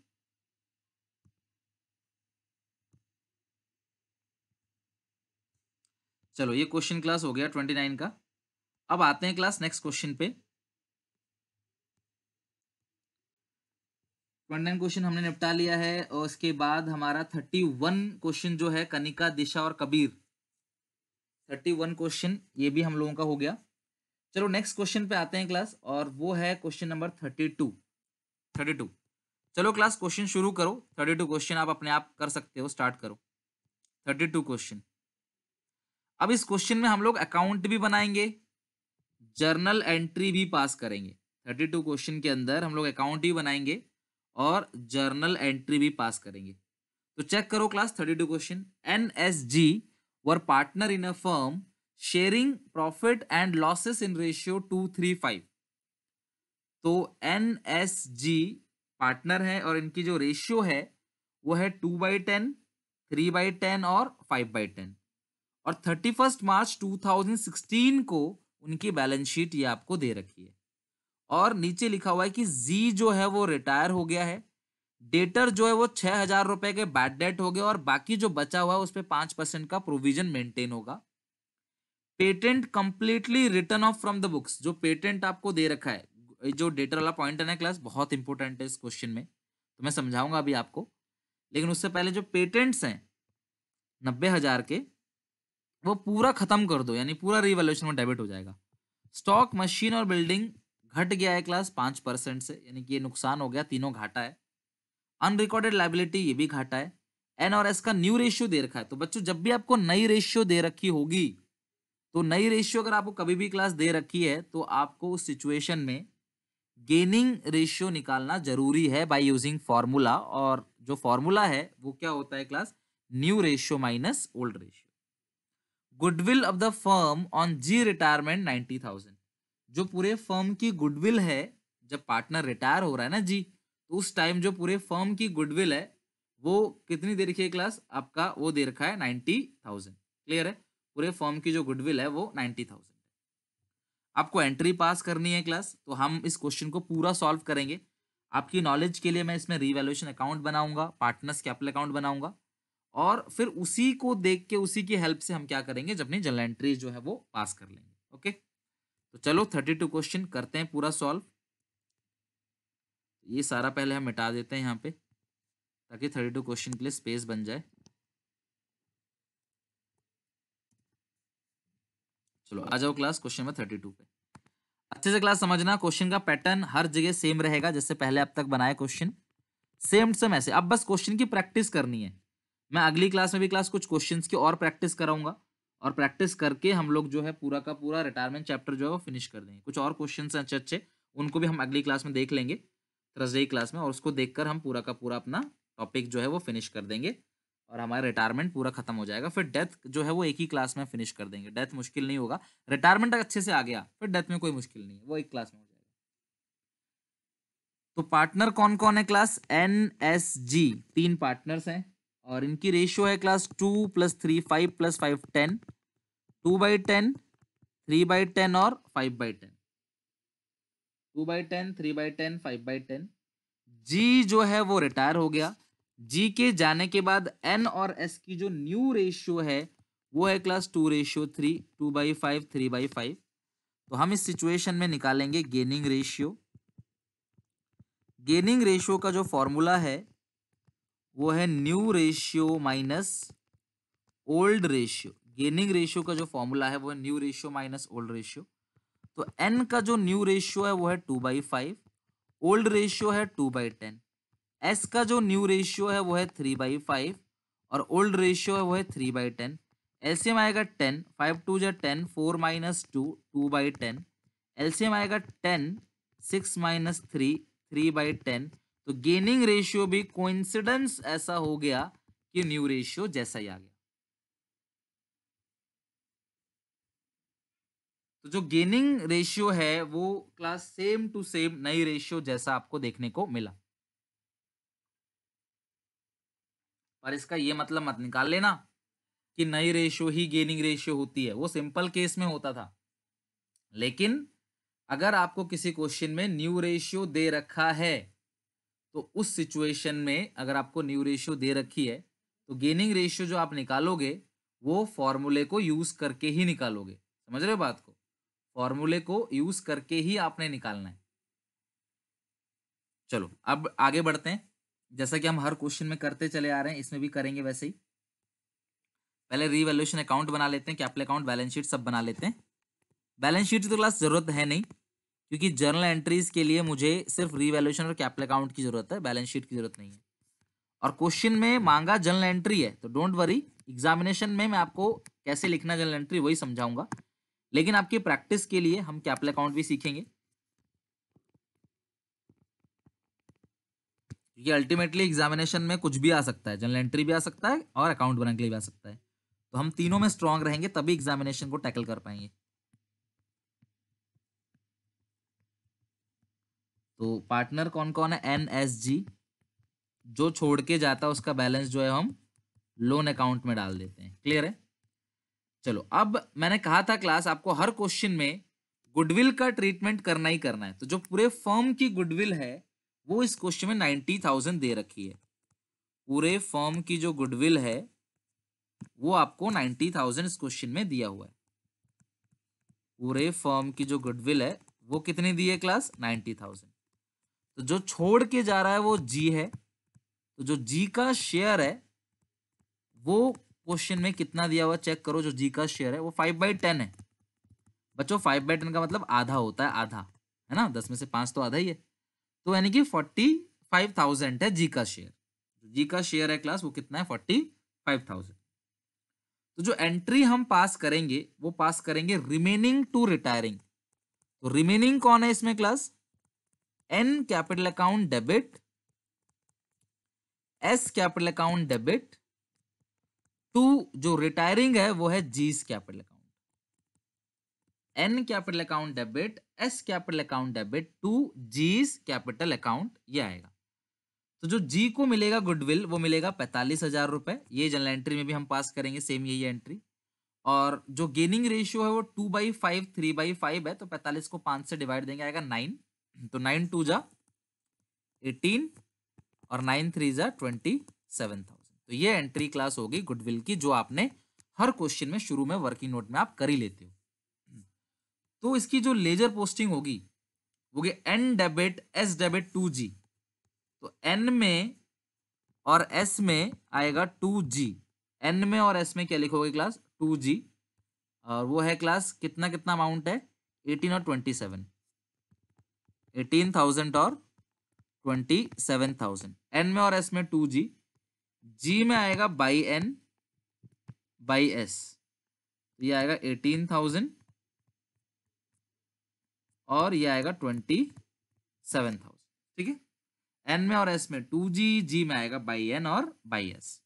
चलो ये क्वेश्चन क्लास हो गया ट्वेंटी नाइन का अब आते हैं क्लास नेक्स्ट क्वेश्चन पे ट्वेंटी नाइन क्वेश्चन हमने निपटा लिया है और उसके बाद हमारा थर्टी वन क्वेश्चन जो है कनिका दिशा और कबीर थर्टी वन क्वेश्चन ये भी हम लोगों का हो गया चलो नेक्स्ट क्वेश्चन पे आते हैं क्लास और वो है question number thirty two thirty two चलो क्लास क्वेश्चन शुरू करो थर्टी टू क्वेश्चन आप अपने आप कर सकते हो स्टार्ट करो थर्टी टू क्वेश्चन अब इस क्वेश्चन में हम लोग अकाउंट भी बनाएंगे जर्नल एंट्री भी पास करेंगे थर्टी टू क्वेश्चन के अंदर हम लोग अकाउंट भी बनाएंगे और जर्नल एंट्री भी पास करेंगे तो चेक करो class thirty two question N S G were partner in a firm sharing profit and losses in ratio two three five तो एन एस जी पार्टनर है और इनकी जो रेशियो है वो है two by ten three by ten और five by ten और thirty first March two thousand sixteen को उनकी बैलेंस शीट ये आपको दे रखी है और नीचे लिखा हुआ है कि जी जो है वो रिटायर हो गया है डेटर जो है वो छः हजार रुपये के बैड डेट हो गए और बाकी जो बचा हुआ है उस पर पाँच परसेंट का प्रोविजन मेंटेन होगा patent completely written off from the books जो पेटेंट आपको दे रखा है जो डेटर वाला पॉइंट है ना क्लास बहुत इंपॉर्टेंट है इस क्वेश्चन में तो मैं समझाऊंगा अभी आपको लेकिन उससे पहले जो पेटेंट्स हैं नब्बे हजार के वो पूरा खत्म कर दो यानी पूरा रिवेल्यूशन में डेबिट हो जाएगा स्टॉक मशीन और बिल्डिंग घट गया है क्लास पाँच परसेंट से यानी कि ये नुकसान हो गया तीनों घाटा है अनरिकॉर्डेड लाइबिलिटी ये भी घाटा है एन और एस का न्यू रेशियो दे रखा है तो बच्चों जब भी आपको नई रेशियो दे रखी होगी तो नई रेशियो अगर आपको कभी भी क्लास दे रखी है तो आपको उस सिचुएशन में गेनिंग रेशियो निकालना जरूरी है बाय यूजिंग फार्मूला और जो फार्मूला है वो क्या होता है class new ratio minus old ratio goodwill of the firm on G retirement ninety thousand जो पूरे फर्म की गुडविल है जब पार्टनर रिटायर हो रहा है ना जी तो उस टाइम जो पूरे फर्म की गुडविल है वो कितनी दे रखी है क्लास आपका वो दे रखा है नाइन्टी थाउजेंड क्लियर है पूरे फर्म की जो गुडविल है वो नाइन्टी थाउजेंड आपको एंट्री पास करनी है क्लास तो हम इस क्वेश्चन को पूरा सॉल्व करेंगे आपकी नॉलेज के लिए मैं इसमें रिवेल्यूशन अकाउंट बनाऊंगा पार्टनर्स कैपिटल अकाउंट बनाऊंगा और फिर उसी को देख के उसी की हेल्प से हम क्या करेंगे जब अपनी जनरल एंट्री जो है वो पास कर लेंगे ओके तो चलो थर्टी टू क्वेश्चन करते हैं पूरा सॉल्व ये सारा पहले हम मिटा देते हैं यहाँ पे ताकि थर्टी टू क्वेश्चन के लिए स्पेस बन जाए चलो आ जाओ class question number thirty two पे अच्छे से क्लास समझना क्वेश्चन का पैटर्न हर जगह सेम रहेगा जैसे पहले अब तक बनाए क्वेश्चन सेम सेम ऐसे अब बस क्वेश्चन की प्रैक्टिस करनी है मैं अगली क्लास में भी क्लास कुछ क्वेश्चंस की और प्रैक्टिस कराऊंगा और प्रैक्टिस करके हम लोग जो है पूरा का पूरा रिटायरमेंट चैप्टर जो है वो फिनिश कर देंगे कुछ और क्वेश्चन हैं अच्छे अच्छे उनको भी हम अगली क्लास में देख लेंगे थर्सडे क्लास में और उसको देख हम पूरा का पूरा अपना टॉपिक जो है वो फिनिश कर देंगे और हमारा रिटायरमेंट पूरा खत्म हो जाएगा फिर डेथ जो है वो एक ही क्लास में फिनिश कर देंगे डेथ मुश्किल नहीं होगा रिटायरमेंट अच्छे से आ गया फिर डेथ में कोई मुश्किल नहीं है वो एक क्लास में हो जाएगा तो पार्टनर कौन कौन है क्लास एन एस जी तीन पार्टनर्स हैं और इनकी रेशियो है class two plus three five plus five ten two by ten three by ten और five by ten two by ten three by ten five by ten G जो है वो retire हो गया जी के जाने के बाद एन और एस की जो न्यू रेशियो है वो है class two ratio three two by five three by five तो हम इस सिचुएशन में निकालेंगे गेनिंग रेशियो गेनिंग रेशियो का जो फॉर्मूला है वो है new ratio minus old ratio gaining ratio का जो फॉर्मूला है वो है new ratio minus old ratio तो एन का जो न्यू रेशियो है वो है two by five old ratio है टू बाई टेन एस का जो न्यू रेशियो है वो है थ्री बाई फाइव और ओल्ड रेशियो है वो है थ्री बाई टेन एल्सियम आएगा टेन फाइव टू जो ten four minus to two by ten LCM आएगा ten six minus three three by ten तो गेनिंग रेशियो भी कोइंसिडेंस ऐसा हो गया कि न्यू रेशियो जैसा ही आ गया तो जो गेनिंग रेशियो है वो क्लास सेम टू सेम नई रेशियो जैसा आपको देखने को मिला पर इसका ये मतलब मत निकाल लेना कि नई रेशियो ही गेनिंग रेशियो होती है वो सिंपल केस में होता था लेकिन अगर आपको किसी क्वेश्चन में न्यू रेशियो दे रखा है तो उस सिचुएशन में अगर आपको न्यू रेशियो दे रखी है तो गेनिंग रेशियो जो आप निकालोगे वो फॉर्मूले को यूज़ करके ही निकालोगे समझ रहे हो बात को फॉर्मूले को यूज़ करके ही आपने निकालना है चलो अब आगे बढ़ते हैं जैसा कि हम हर क्वेश्चन में करते चले आ रहे हैं इसमें भी करेंगे वैसे ही पहले रिवेल्यूशन अकाउंट बना लेते हैं कैपिटल अकाउंट बैलेंस शीट सब बना लेते हैं बैलेंस शीट की तो क्लास जरूरत है नहीं क्योंकि जर्नल एंट्रीज के लिए मुझे सिर्फ रिवेल्यूशन और कैपिटल अकाउंट की जरूरत है बैलेंस शीट की जरूरत नहीं है और क्वेश्चन में मांगा जर्नल एंट्री है तो डोंट वरी एग्जामिनेशन में मैं आपको कैसे लिखना जर्नल एंट्री वही समझाऊंगा लेकिन आपकी प्रैक्टिस के लिए हम कैपिटल अकाउंट भी सीखेंगे क्योंकि अल्टीमेटली एग्जामिनेशन में कुछ भी आ सकता है जर्नल एंट्री भी आ सकता है और अकाउंट बनाने के लिए भी आ सकता है तो हम तीनों में स्ट्रांग रहेंगे तभी एग्जामिनेशन को टैकल कर पाएंगे तो पार्टनर कौन कौन है एन एस जी जो छोड़ के जाता है उसका बैलेंस जो है हम लोन अकाउंट में डाल देते हैं क्लियर है चलो अब मैंने कहा था क्लास आपको हर क्वेश्चन में गुडविल का ट्रीटमेंट करना ही करना है तो जो पूरे फर्म की गुडविल है वो इस क्वेश्चन में नाइन्टी थाउजेंड दे रखी है पूरे फर्म की जो गुडविल है वो आपको नाइन्टी थाउजेंड इस क्वेश्चन में दिया हुआ है पूरे फर्म की जो गुडविल है वो कितनी दी है क्लास नाइन्टी थाउजेंड तो जो छोड़ के जा रहा है वो जी है तो जो जी का शेयर है वो क्वेश्चन में कितना दिया हुआ चेक करो जो जी का शेयर है वो फाइव बाई टेन है बच्चों फाइव बाई टेन का मतलब आधा होता है आधा है ना दस में से पांच तो आधा ही है तो यानी कि फोर्टी फाइव थाउजेंड है जी का शेयर जी का शेयर है क्लास वो कितना है फोर्टी फाइव थाउजेंड तो जो एंट्री हम पास करेंगे वो पास करेंगे रिमेनिंग टू रिटायरिंग तो रिमेनिंग कौन है इसमें class N capital account debit S capital account debit to जो रिटायरिंग है वो है G's capital account N capital account debit S capital account debit to G's capital account ये आएगा तो जो जी को मिलेगा गुडविल वो मिलेगा पैंतालीस हजार रुपए ये जनरल एंट्री में भी हम पास करेंगे सेम यही एंट्री और जो गेनिंग रेशियो है वो two by five three by five है तो पैंतालीस को पांच से डिवाइड देंगे आएगा नाइन तो नाइन टू जा एटीन और नाइन थ्री जा ट्वेंटी सेवन थाउजेंड तो ये एंट्री क्लास होगी गुडविल की जो आपने हर क्वेश्चन में शुरू में वर्किंग नोट में आप कर ही लेते हो तो इसकी जो लेजर पोस्टिंग होगी वो होगी N debit S debit to G तो एन में और एस में आएगा टू जी एन में और एस में क्या लिखोगे क्लास टू जी और वो है क्लास कितना कितना अमाउंट है एटीन और ट्वेंटी सेवन एटीन थाउजेंड और ट्वेंटी सेवन थाउजेंड एन में और एस में टू जी जी में आएगा बाई एन बाई एस तो ये आएगा एटीन थाउजेंड और ये आएगा ट्वेंटी सेवन थाउजेंड ठीक है एन में और एस में टू जी जी में आएगा बाई एन और बाई एस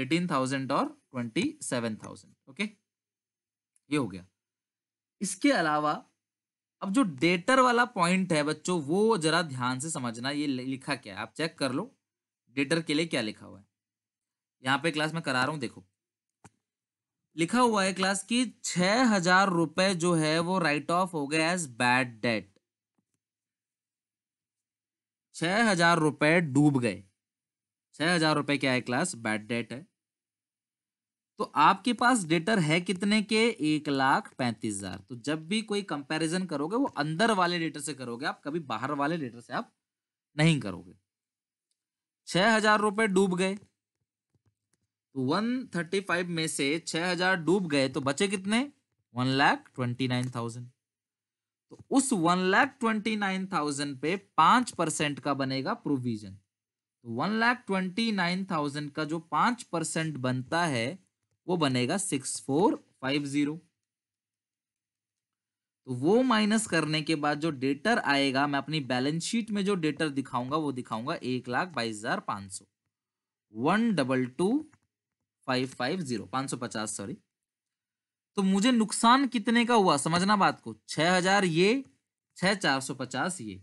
एटीन थाउजेंड और ट्वेंटी सेवन थाउजेंड ओके ये हो गया इसके अलावा अब जो डेटर वाला पॉइंट है बच्चों वो जरा ध्यान से समझना ये लिखा क्या है आप चेक कर लो डेटर के लिए क्या लिखा हुआ है यहाँ पे क्लास में करा रहा हूँ देखो लिखा हुआ है क्लास की छह हजार रुपए जो है वो राइट ऑफ हो गया एज बैड डेट छह हजार रुपए डूब गए छह हजार रुपए क्या है क्लास बैड डेट है तो आपके पास डेटर है कितने के एक लाख पैंतीस हजार तो जब भी कोई कंपैरिजन करोगे वो अंदर वाले डेटर से करोगे आप कभी बाहर वाले डेटर से आप नहीं करोगे छह हजार रुपए डूब गए तो वन थर्टी फाइव में से छह हजार डूब गए तो बचे कितने one lakh twenty nine thousand तो उस one lakh twenty nine thousand पे पांच परसेंट का बनेगा प्रोविजन तो one lakh twenty nine thousand का जो पांच परसेंट बनता है वो बनेगा सिक्स फोर फाइव जीरो तो वो माइनस करने के बाद जो डेटर आएगा मैं अपनी बैलेंस शीट में जो डेटर दिखाऊंगा वो दिखाऊंगा एक लाख बाईस हजार पाँच सौ one double two five five zero पाँच सौ पचास सॉरी तो मुझे नुकसान कितने का हुआ समझना बात को छह हजार ये छह चार सौ पचास ये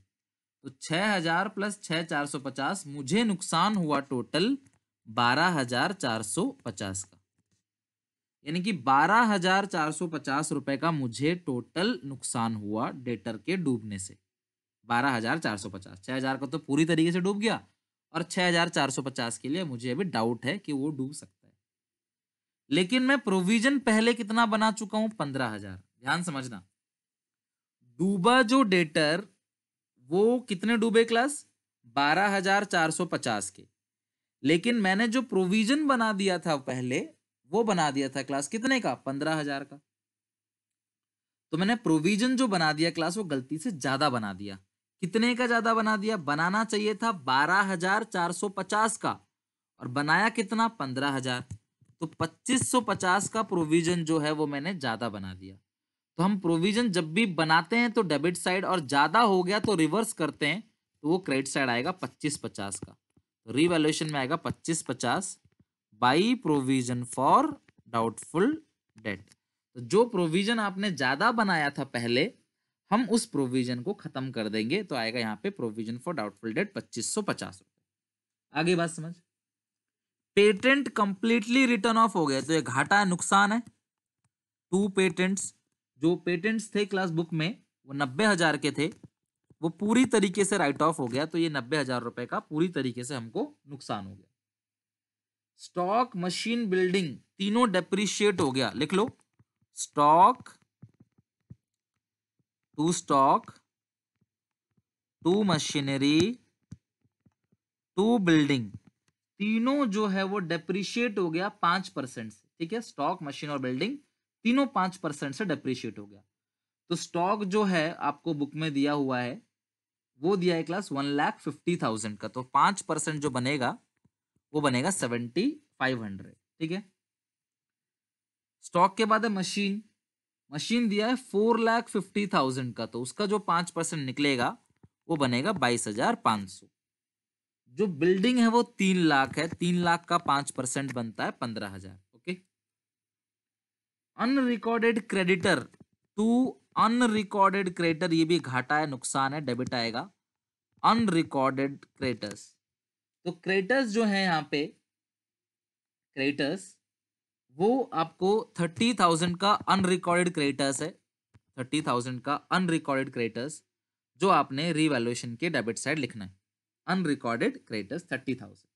तो छह हजार प्लस छः चार सौ पचास मुझे नुकसान हुआ टोटल बारह हजार चार सौ पचास का यानी कि बारह हजार चार सौ पचास रुपए का मुझे टोटल नुकसान हुआ डेटर के डूबने से बारह हजार चार सौ पचास छः हजार का तो पूरी तरीके से डूब गया और छः हजार चार सौ पचास के लिए मुझे अभी डाउट है कि वो डूब सकता है लेकिन मैं प्रोविजन पहले कितना बना चुका हूँ पंद्रह हजार ध्यान समझना डूबा जो डेटर वो कितने डूबे क्लास बारह हजार चार सौ पचास के लेकिन मैंने जो प्रोविजन बना दिया था पहले वो बना दिया था क्लास कितने का पंद्रह हजार का तो मैंने प्रोविजन जो बना दिया क्लास वो गलती से ज्यादा बना दिया कितने का ज्यादा बना दिया बनाना चाहिए था बारह हजार चार सौ पचास का और बनाया कितना पंद्रह हजार तो पच्चीस सौ पचास का प्रोविजन जो है वो मैंने ज्यादा बना दिया तो हम प्रोविजन जब भी बनाते हैं तो डेबिट साइड और ज्यादा हो गया तो रिवर्स करते हैं तो वो क्रेडिट साइड आएगा पच्चीस पचास का रिवेल्यूशन में आएगा पच्चीस पचास by provision for doubtful debt तो जो प्रोविजन आपने ज्यादा बनाया था पहले हम उस प्रोविजन को खत्म कर देंगे तो आएगा यहाँ पे प्रोविजन फॉर डाउटफुल डेट पच्चीस सौ पचास रुपए आगे बात समझ पेटेंट कंप्लीटली रिटर्न ऑफ हो गया तो ये घाटा है नुकसान है टू पेटेंट्स जो पेटेंट्स थे क्लास बुक में वो नब्बे हजार के थे वो पूरी तरीके से राइट ऑफ हो गया तो ये नब्बे हजार रुपए का पूरी तरीके से हमको नुकसान हो गया स्टॉक मशीन बिल्डिंग तीनों डेप्रिशिएट हो गया लिख लो stock to stock to machinery to building तीनों जो है वो डेप्रिशिएट हो गया पांच परसेंट से ठीक है स्टॉक मशीन और बिल्डिंग तीनों पांच परसेंट से डेप्रिशिएट हो गया तो स्टॉक जो है आपको बुक में दिया हुआ है वो दिया है class one lakh fifty thousand का तो पांच परसेंट जो बनेगा वो बनेगा सेवेंटी फाइव हंड्रेड ठीक है स्टॉक के बाद है मशीन मशीन दिया है फोर लाख फिफ्टी थाउजेंड का तो उसका जो पांच परसेंट निकलेगा वो बनेगा बाईस हजार पांच सौ जो बिल्डिंग है वो तीन लाख है तीन लाख का पांच परसेंट बनता है पंद्रह हजार okay unrecorded creditor to unrecorded creditor ये भी घाटा है नुकसान है डेबिट आएगा अनरिकॉर्डेड क्रेडिटर्स तो क्रेटर्स जो है यहाँ पे क्रेटर्स वो आपको थर्टी थाउजेंड का अनरिकॉर्डेड क्रेटर्स है थर्टी थाउजेंड का अनरिकॉर्डेड क्रेटर्स जो आपने रिवैल्यूएशन के डेबिट साइड लिखना है अनरिकॉर्डेड क्रेटर्स थर्टी थाउजेंड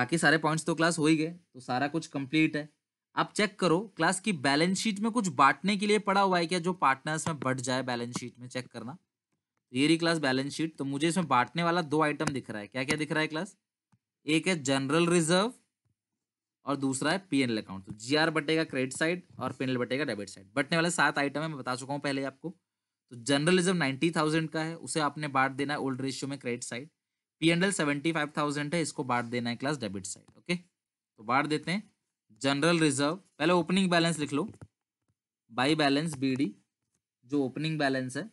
बाकी सारे पॉइंट्स तो क्लास हो ही गए तो सारा कुछ कंप्लीट है आप चेक करो क्लास की बैलेंस शीट में कुछ बांटने के लिए पड़ा हुआ है क्या जो पार्टनर्स में बढ़ जाए बैलेंस शीट में चेक करना थियरी क्लास बैलेंस शीट तो मुझे इसमें बांटने वाला दो आइटम दिख रहा है क्या क्या दिख रहा है क्लास एक है जनरल रिजर्व और दूसरा है पीएनएल अकाउंट तो जीआर बटेगा क्रेडिट साइड और पीएनएल बटेगा डेबिट साइड बटने वाले सात आइटम है मैं बता चुका हूँ पहले आपको तो रिजर्व नाइन्टी थाउजेंड का है उसे आपने बांट देना है ओल्ड रेशियो में credit side P N L seventy five thousand है इसको बांट देना है क्लास डेबिट साइड ओके तो बांट देते हैं जनरल रिजर्व पहले ओपनिंग बैलेंस लिख लो बाई बैलेंस बी डी जो ओपनिंग बैलेंस है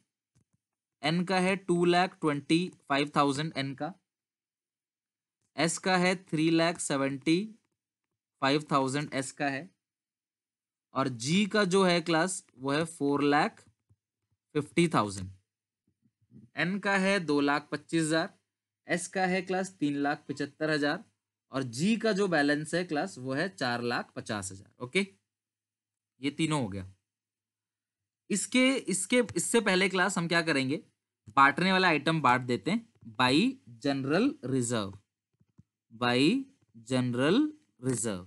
एन का है two lakh twenty five thousand N का एस का है three lakh seventy five thousand S का है और जी का जो है क्लास वो है four lakh fifty thousand N का है दो लाख पच्चीस हजार एस का है क्लास तीन लाख पिचहत्तर हजार और जी का जो बैलेंस है क्लास वो है चार लाख पचास हजार ओके ये तीनों हो गया इसके इसके इससे पहले क्लास हम क्या करेंगे बांटने वाला आइटम बांट देते हैं by general reserve by general reserve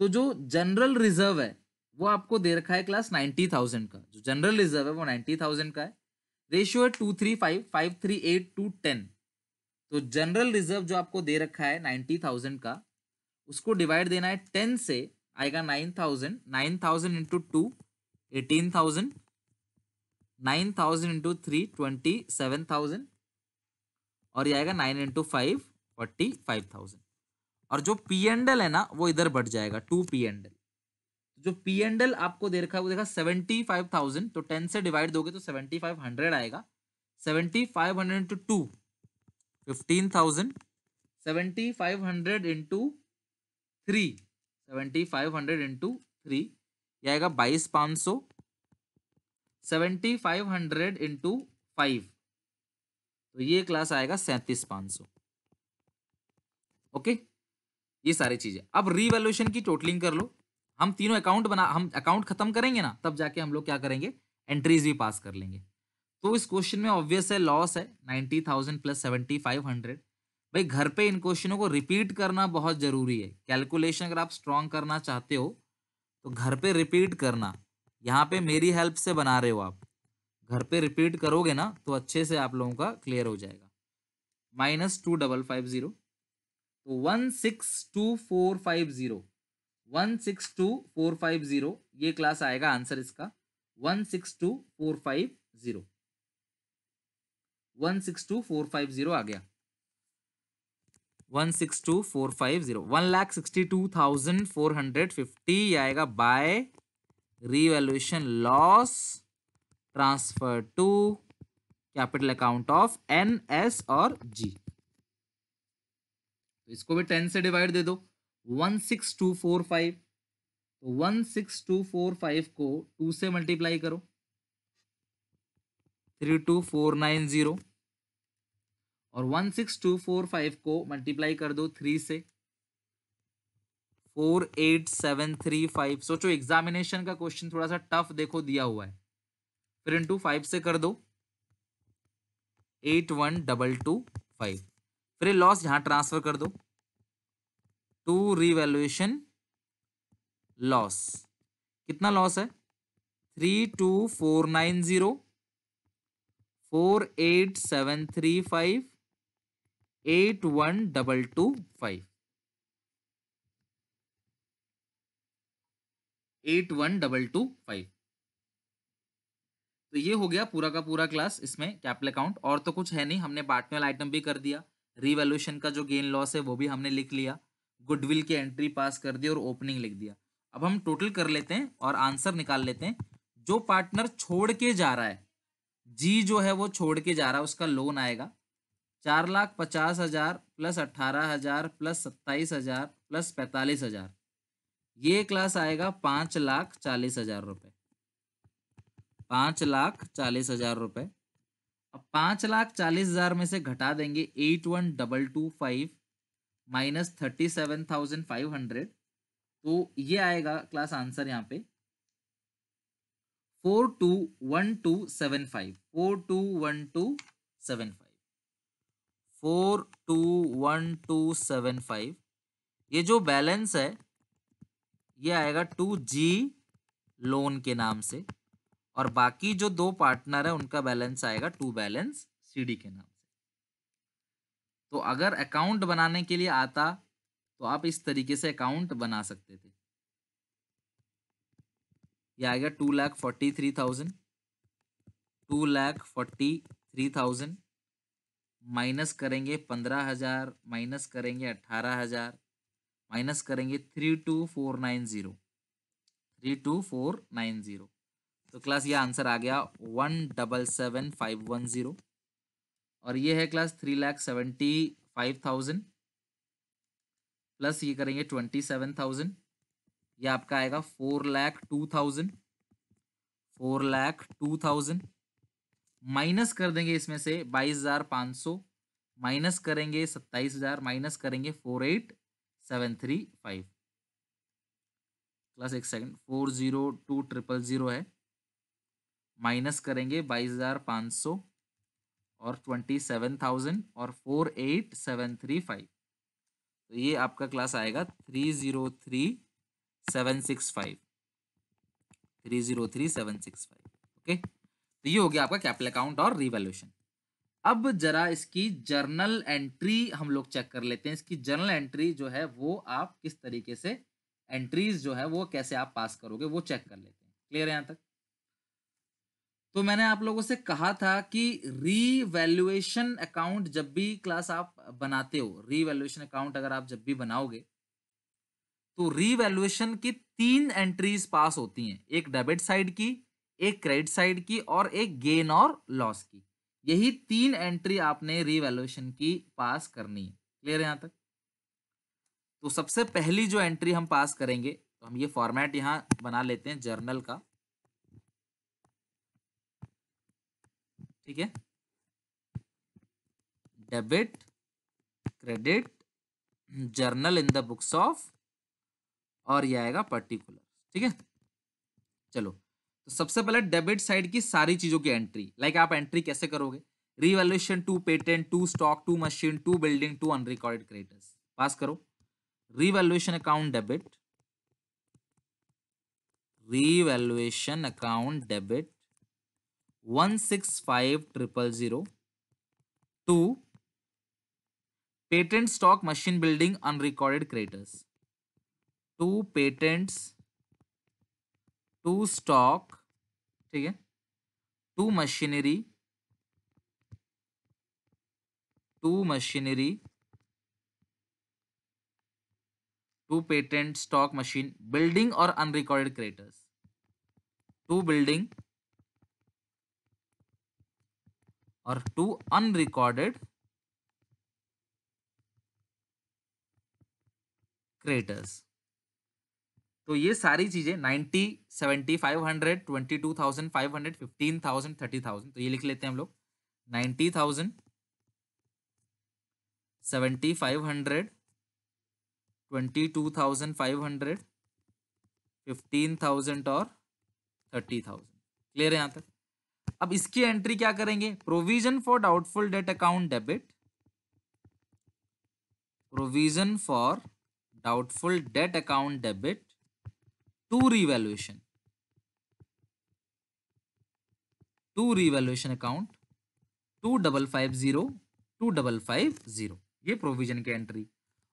तो जो जनरल रिजर्व है वो आपको दे रखा है क्लास नाइन्टी थाउजेंड का जो जनरल रिजर्व है वो नाइन्टी थाउजेंड का है रेशियो है two three five five three eight two ten तो जनरल रिजर्व जो आपको दे रखा है नाइन्टी थाउजेंड का उसको डिवाइड देना है टेन से आएगा nine thousand nine thousand into two eighteen thousand nine thousand into three twenty seven thousand और ये आएगा nine into five forty five thousand और जो पी एंड एल है ना वो इधर बढ़ जाएगा टू पी एंड एल जो पी एंड एल आपको दे रखा है वो देखा सेवेंटी फाइव थाउजेंड तो टेन से डिवाइड दोगे तो सेवेंटी फाइव हंड्रेड आएगा seventy five hundred into two fifteen thousand seventy five hundred into three seventy five hundred into three ये आएगा बाईस पाँच सौ seventy five hundred into five तो ये क्लास आएगा सैंतीस पाँच सौ ओके ये सारी चीज़ें अब रीवैल्यूएशन की टोटलिंग कर लो हम तीनों अकाउंट बना हम अकाउंट खत्म करेंगे ना तब जाके हम लोग क्या करेंगे एंट्रीज भी पास कर लेंगे तो इस क्वेश्चन में ऑब्वियस है लॉस है ninety thousand plus seventy five hundred भाई घर पे इन क्वेश्चनों को रिपीट करना बहुत ज़रूरी है कैलकुलेशन अगर आप स्ट्रॉन्ग करना चाहते हो तो घर पे रिपीट करना यहाँ पे मेरी हेल्प से बना रहे हो आप घर पे रिपीट करोगे ना तो अच्छे से आप लोगों का क्लियर हो जाएगा minus two double five zero तो one six two four five zero one six two four five zero ये क्लास आएगा आंसर इसका one six two four five zero one six two four five zero आ गया one six two four five zero one lakh sixty two thousand four hundred fifty आएगा by revaluation loss transfer to capital account of N S और G तो इसको भी ten से divide दे दो one six two four five तो one six two four five को टू से मल्टीप्लाई करो three two four nine zero और one six two four five को मल्टीप्लाई कर दो थ्री से four eight seven three five सोचो एग्जामिनेशन का क्वेश्चन थोड़ा सा टफ देखो दिया हुआ है फिर इंटू फाइव से कर दो eight one double two five फिर लॉस यहां ट्रांसफर कर दो टू रिवेल्युएशन लॉस कितना लॉस है three two four nine zero four eight seven three five eight one double two five eight one double two five तो ये हो गया पूरा का पूरा क्लास इसमें कैपिटल अकाउंट और तो कुछ है नहीं हमने बांटने वाला आइटम भी कर दिया रिवेल्यूशन का जो गेन लॉस है वो भी हमने लिख लिया गुडविल की एंट्री पास कर दी और ओपनिंग लिख दिया अब हम टोटल कर लेते हैं और आंसर निकाल लेते हैं जो पार्टनर छोड़ के जा रहा है जी जो है वो छोड़ के जा रहा है उसका लोन आएगा चार लाख पचास हजार प्लस अट्ठारह हजार प्लस सत्ताईस हजार प्लस पैंतालीस हजार ये क्लास आएगा पांच लाख चालीस हजार रुपये पांच लाख चालीस हजार रुपये अब पांच लाख चालीस हजार में से घटा देंगे eight one double two five minus thirty seven thousand five hundred तो ये आएगा क्लास आंसर यहाँ पे four two one two seven five four two one two seven five four two one two seven five ये जो balance है ये आएगा टू जी लोन के नाम से और बाकी जो दो पार्टनर है उनका बैलेंस आएगा टू बैलेंस सीडी के नाम से तो अगर अकाउंट बनाने के लिए आता तो आप इस तरीके से अकाउंट बना सकते थे यह आएगा two lakh forty three thousand two lakh forty three thousand minus करेंगे पंद्रह हजार माइनस करेंगे अट्ठारह हजार माइनस करेंगे three two four nine zero three two four nine zero तो क्लास ये आंसर आ गया one double seven five one zero और ये है class three lakh seventy five thousand plus ये करेंगे ट्वेंटी सेवन थाउजेंड ये आपका आएगा four lakh two thousand four lakh two thousand minus कर देंगे इसमें से बाईस हज़ार पाँच सौ माइनस करेंगे सत्ताईस हज़ार माइनस करेंगे four eight seven three five plus एक second four zero two triple zero है माइनस करेंगे बाईस हज़ार पाँच सौ और ट्वेंटी सेवन थाउजेंड और four eight seven three five तो ये आपका क्लास आएगा three zero three seven six five three zero three seven six five okay तो ये हो गया आपका कैपिटल अकाउंट और रिवेल्यूशन अब जरा इसकी जर्नल एंट्री हम लोग चेक कर लेते हैं इसकी जर्नल एंट्री जो है वो आप किस तरीके से एंट्रीज जो है वो कैसे आप पास करोगे वो चेक कर लेते हैं क्लियर है यहां तक तो मैंने आप लोगों से कहा था कि रीवैल्यूएशन अकाउंट जब भी क्लास आप बनाते हो रीवैल्यूएशन अकाउंट अगर आप जब भी बनाओगे तो रीवैल्यूएशन की तीन एंट्रीज पास होती हैं एक डेबिट साइड की एक क्रेडिट साइड की और एक गेन और लॉस की यही तीन एंट्री आपने रिवेल्युएशन की पास करनी है क्लियर है तक तो सबसे पहली जो एंट्री हम पास करेंगे तो हम ये फॉर्मेट यहां बना लेते हैं जर्नल का ठीक है debit credit journal in the books of और ये आएगा पर्टिकुलर ठीक है चलो तो सबसे पहले डेबिट साइड की सारी चीज़ों की एंट्री लाइक आप एंट्री कैसे करोगे revaluation to patent to stock to machine to building to unrecorded creditors pass करो revaluation account debit revaluation account debit one six five triple zero to patent stock machine building unrecorded creditors to patents to stock ठीक है to machinery to machinery to patent stock machine building और unrecorded creditors to building और to unrecorded creditors तो ये सारी चीज़ें ninety seventy five hundred twenty two thousand five hundred fifteen thousand thirty thousand तो ये लिख लेते हैं हम लोग ninety thousand seventy five hundred twenty two thousand five hundred fifteen thousand और थर्टी थाउजेंड क्लियर है यहाँ तक अब इसकी एंट्री क्या करेंगे provision for doubtful debt account debit provision for doubtful debt account debit to revaluation to revaluation account two double five zero two double five zero ये provision की एंट्री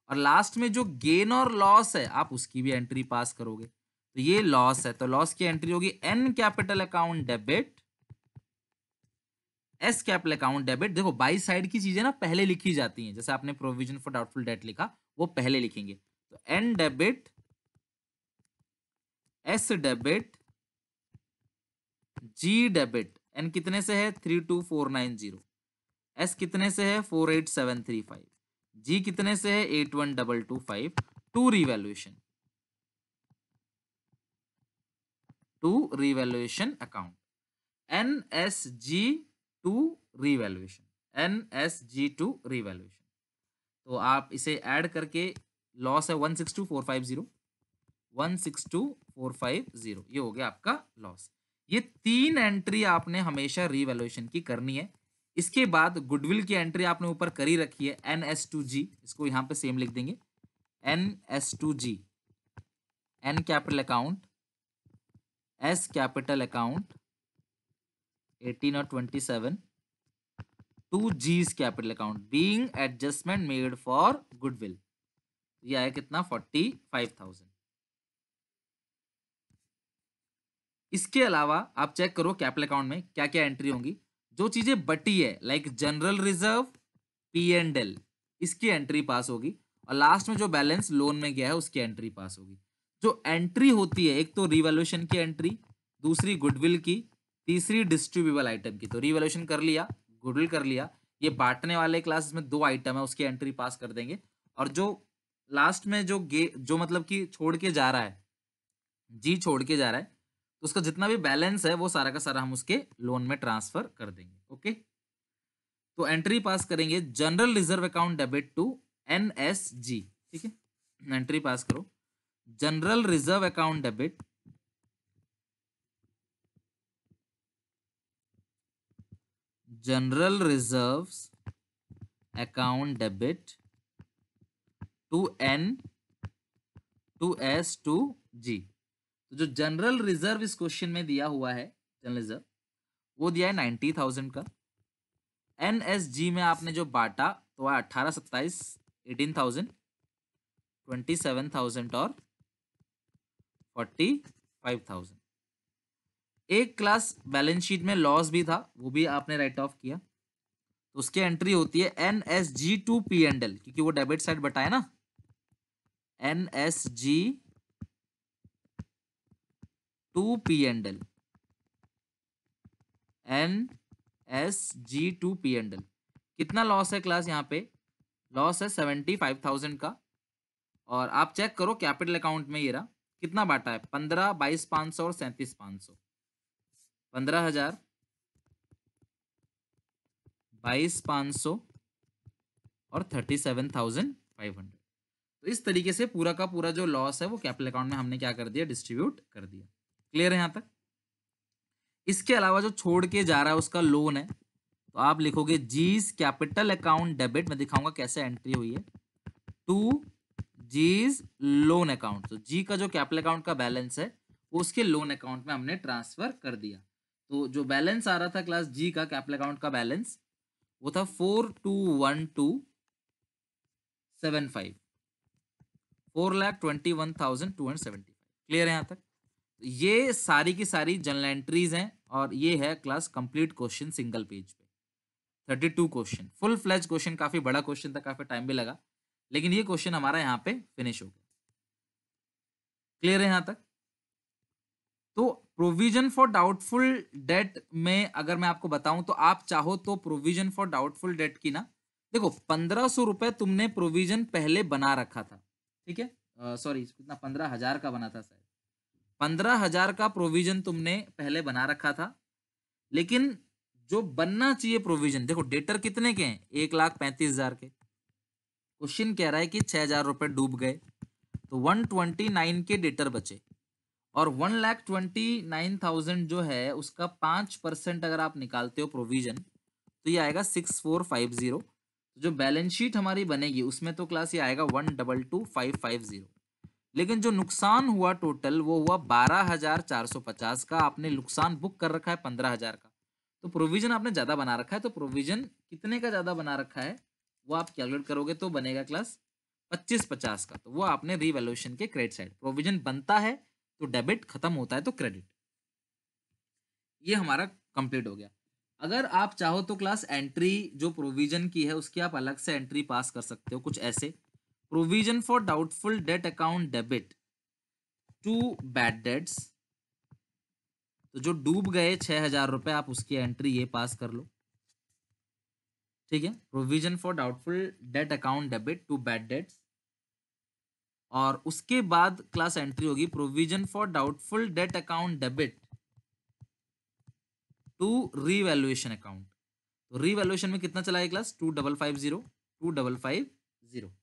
और लास्ट में जो गेन और लॉस है आप उसकी भी एंट्री पास करोगे तो ये लॉस है तो लॉस की एंट्री होगी N capital account debit S capital account debit देखो बाई साइड की चीजें ना पहले लिखी जाती हैं जैसे आपने प्रोविजन फॉर डाउटफुल डेट लिखा वो पहले लिखेंगे तो N debit S debit G debit N कितने से है three two four nine zero S कितने से है four eight seven three five G कितने से है eight one double two five to revaluation to revaluation account N S G to revaluation N S G to revaluation तो आप इसे add करके लॉस है one six two four five zero one six two four five zero ये हो गया आपका loss ये तीन एंट्री आपने हमेशा रिवेल्यूशन की करनी है इसके बाद गुडविल की एंट्री आपने ऊपर करी रखी है एन एस टू जी इसको यहाँ पे सेम लिख देंगे N S to G N capital account S capital account eighteen और twenty seven to G's capital account being adjustment made for goodwill ये आया कितना फोर्टी फाइव थाउजेंड इसके अलावा आप चेक करो कैपिटल अकाउंट में क्या क्या एंट्री होंगी जो चीजें बटी है like general reserve P and L इसकी एंट्री पास होगी और लास्ट में जो बैलेंस लोन में गया है उसकी एंट्री पास होगी जो एंट्री होती है एक तो रिवोल्यूशन की एंट्री दूसरी गुडविल की तीसरी डिस्ट्रीब्यूबल आइटम की तो रिवोल्यूशन कर लिया गुडविल कर लिया ये बांटने वाले क्लास में दो आइटम है उसकी एंट्री पास कर देंगे और जो लास्ट में जो गे जो मतलब कि छोड़ के जा रहा है जी छोड़ के जा रहा है तो उसका जितना भी बैलेंस है वो सारा का सारा हम उसके लोन में ट्रांसफर कर देंगे ओके तो एंट्री पास करेंगे general reserve account debit to N S G ठीक है एंट्री पास करो general reserve account debit general reserve account debit to N to S to G तो जो जनरल रिजर्व इस क्वेश्चन में दिया हुआ है जनरल रिजर्व वो दिया है नाइन्टी थाउजेंड का एन एस जी में आपने जो बांटा तो है अट्ठारह सत्ताईस eighteen thousand twenty seven thousand और फोर्टी फाइव थाउजेंड एक क्लास बैलेंस शीट में लॉस भी था वो भी आपने राइट ऑफ किया तो उसकी एंट्री होती है N S G to P and L क्योंकि वो डेबिट साइड बटाए ना N S G to P and L N S G to P and L कितना लॉस है क्लास यहाँ पे लॉस है सेवेंटी फाइव थाउजेंड का और आप चेक करो कैपिटल अकाउंट में ये रहा कितना बांटा है पंद्रह बाईस पाँच सौ और सैंतीस पाँच सौ पंद्रह हजार बाईस पाँच सौ और thirty seven thousand five hundred तो इस तरीके से पूरा का पूरा जो लॉस है वो कैपिटल अकाउंट में हमने क्या कर दिया डिस्ट्रीब्यूट कर दिया क्लियर है यहाँ तक इसके अलावा जो छोड़ के जा रहा है उसका लोन है तो आप लिखोगे जीज कैपिटल अकाउंट डेबिट मैं दिखाऊंगा कैसे एंट्री हुई है टू जीज लोन अकाउंट तो जी का जो कैपिटल अकाउंट का बैलेंस है उसके लोन अकाउंट में हमने ट्रांसफर कर दिया तो जो बैलेंस आ रहा था क्लास जी का कैपिटल अकाउंट का बैलेंस वो था four two one two seven five four lakh twenty one thousand two hundred seventy clear है यहाँ तक ये सारी की सारी जनरल एंट्रीज हैं और ये है class complete question single page पे thirty two question full fledged question काफ़ी बड़ा क्वेश्चन था काफ़ी टाइम भी लगा लेकिन ये क्वेश्चन हमारा यहाँ पे फिनिश हो गया क्लियर है यहाँ तक तो प्रोविजन फॉर डाउटफुल डेट में अगर मैं आपको बताऊं तो आप चाहो तो प्रोविजन फॉर डाउटफुल डेट की ना देखो पंद्रह सौ रुपए तुमने प्रोविजन पहले बना रखा था ठीक है सॉरी कितना पंद्रह हजार का बना था सर पंद्रह हजार का प्रोविजन तुमने पहले बना रखा था लेकिन जो बनना चाहिए प्रोविजन देखो डेटर कितने के हैं एक लाख पैंतीस हजार के क्वेश्चन कह रहा है कि छह हजार रुपये डूब गए तो वन ट्वेंटी नाइन के डेटर बचे और one lakh twenty nine thousand जो है उसका पाँच परसेंट अगर आप निकालते हो प्रोविजन तो ये आएगा सिक्स फोर फाइव जीरो जो बैलेंस शीट हमारी बनेगी उसमें तो क्लास ये आएगा one double two five five zero लेकिन जो नुकसान हुआ टोटल वो हुआ बारह हजार चार सौ पचास का आपने नुकसान बुक कर रखा है पंद्रह हजार का तो प्रोविजन आपने ज़्यादा बना रखा है तो प्रोविजन कितने का ज़्यादा बना रखा है वो आप कैलकुलेट करोगे तो बनेगा क्लास पच्चीस पचास का तो वो आपने रिवेल्यूशन के क्रेडिट साइड प्रोविजन बनता है तो डेबिट खत्म होता है तो क्रेडिट ये हमारा कंप्लीट हो गया अगर आप चाहो तो क्लास एंट्री जो प्रोविजन की है उसकी आप अलग से एंट्री पास कर सकते हो कुछ ऐसे provision for doubtful debt account debit to bad debts तो जो डूब गए छह हजार रुपए आप उसकी एंट्री ये पास कर लो ठीक है provision for doubtful debt account debit to bad debts और उसके बाद क्लास एंट्री होगी provision for doubtful debt account debit to revaluation account तो रीवैल्यूएशन में कितना चला है class two double five zero two double five zero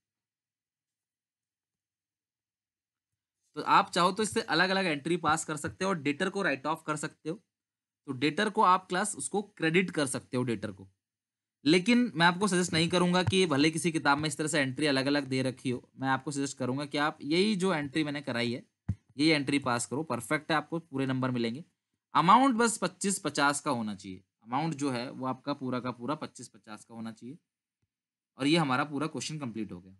तो आप चाहो तो इससे अलग अलग एंट्री पास कर सकते हो और डेटर को राइट ऑफ कर सकते हो तो डेटर को आप क्लास उसको क्रेडिट कर सकते हो डेटर को लेकिन मैं आपको सजेस्ट नहीं करूंगा कि भले किसी किताब में इस तरह से एंट्री अलग अलग दे रखी हो मैं आपको सजेस्ट करूंगा कि आप यही जो एंट्री मैंने कराई है यही एंट्री पास करो परफेक्ट है आपको पूरे नंबर मिलेंगे अमाउंट बस पच्चीस पचास का होना चाहिए अमाउंट जो है वो आपका पूरा का पूरा पच्चीस पचास का होना चाहिए और ये हमारा पूरा क्वेश्चन कंप्लीट हो गया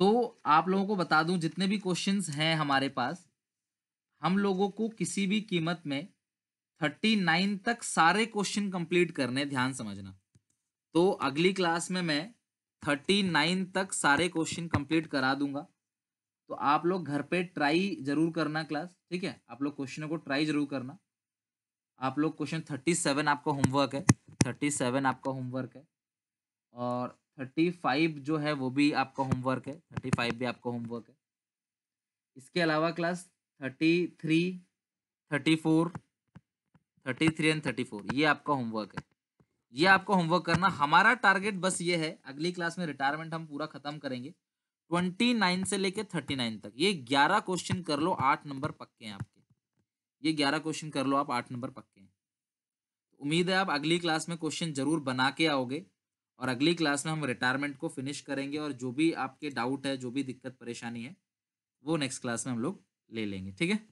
तो आप लोगों को बता दूं जितने भी क्वेश्चंस हैं हमारे पास हम लोगों को किसी भी कीमत में थर्टी नाइन तक सारे क्वेश्चन कंप्लीट करने ध्यान समझना तो अगली क्लास में मैं थर्टी नाइन तक सारे क्वेश्चन कंप्लीट करा दूंगा तो आप लोग घर पे ट्राई जरूर करना क्लास ठीक है आप लोग क्वेश्चनों को ट्राई जरूर करना आप लोग क्वेश्चन थर्टी सेवन आपका होमवर्क है थर्टी सेवन आपका होमवर्क है और थर्टी फाइव जो है वो भी आपका होमवर्क है थर्टी फाइव भी आपका होमवर्क है इसके अलावा class thirty three thirty four thirty three and thirty four ये आपका होमवर्क है ये आपको होमवर्क करना हमारा टारगेट बस ये है अगली क्लास में रिटायरमेंट हम पूरा खत्म करेंगे ट्वेंटी नाइन से लेके थर्टी नाइन तक ये ग्यारह क्वेश्चन कर लो आठ नंबर पक्के हैं आपके ये ग्यारह क्वेश्चन कर लो आप आठ नंबर पक्के हैं उम्मीद है आप अगली क्लास में क्वेश्चन जरूर बना के आओगे और अगली क्लास में हम रिटायरमेंट को फिनिश करेंगे और जो भी आपके डाउट है जो भी दिक्कत परेशानी है वो नेक्स्ट क्लास में हम लोग ले लेंगे ठीक है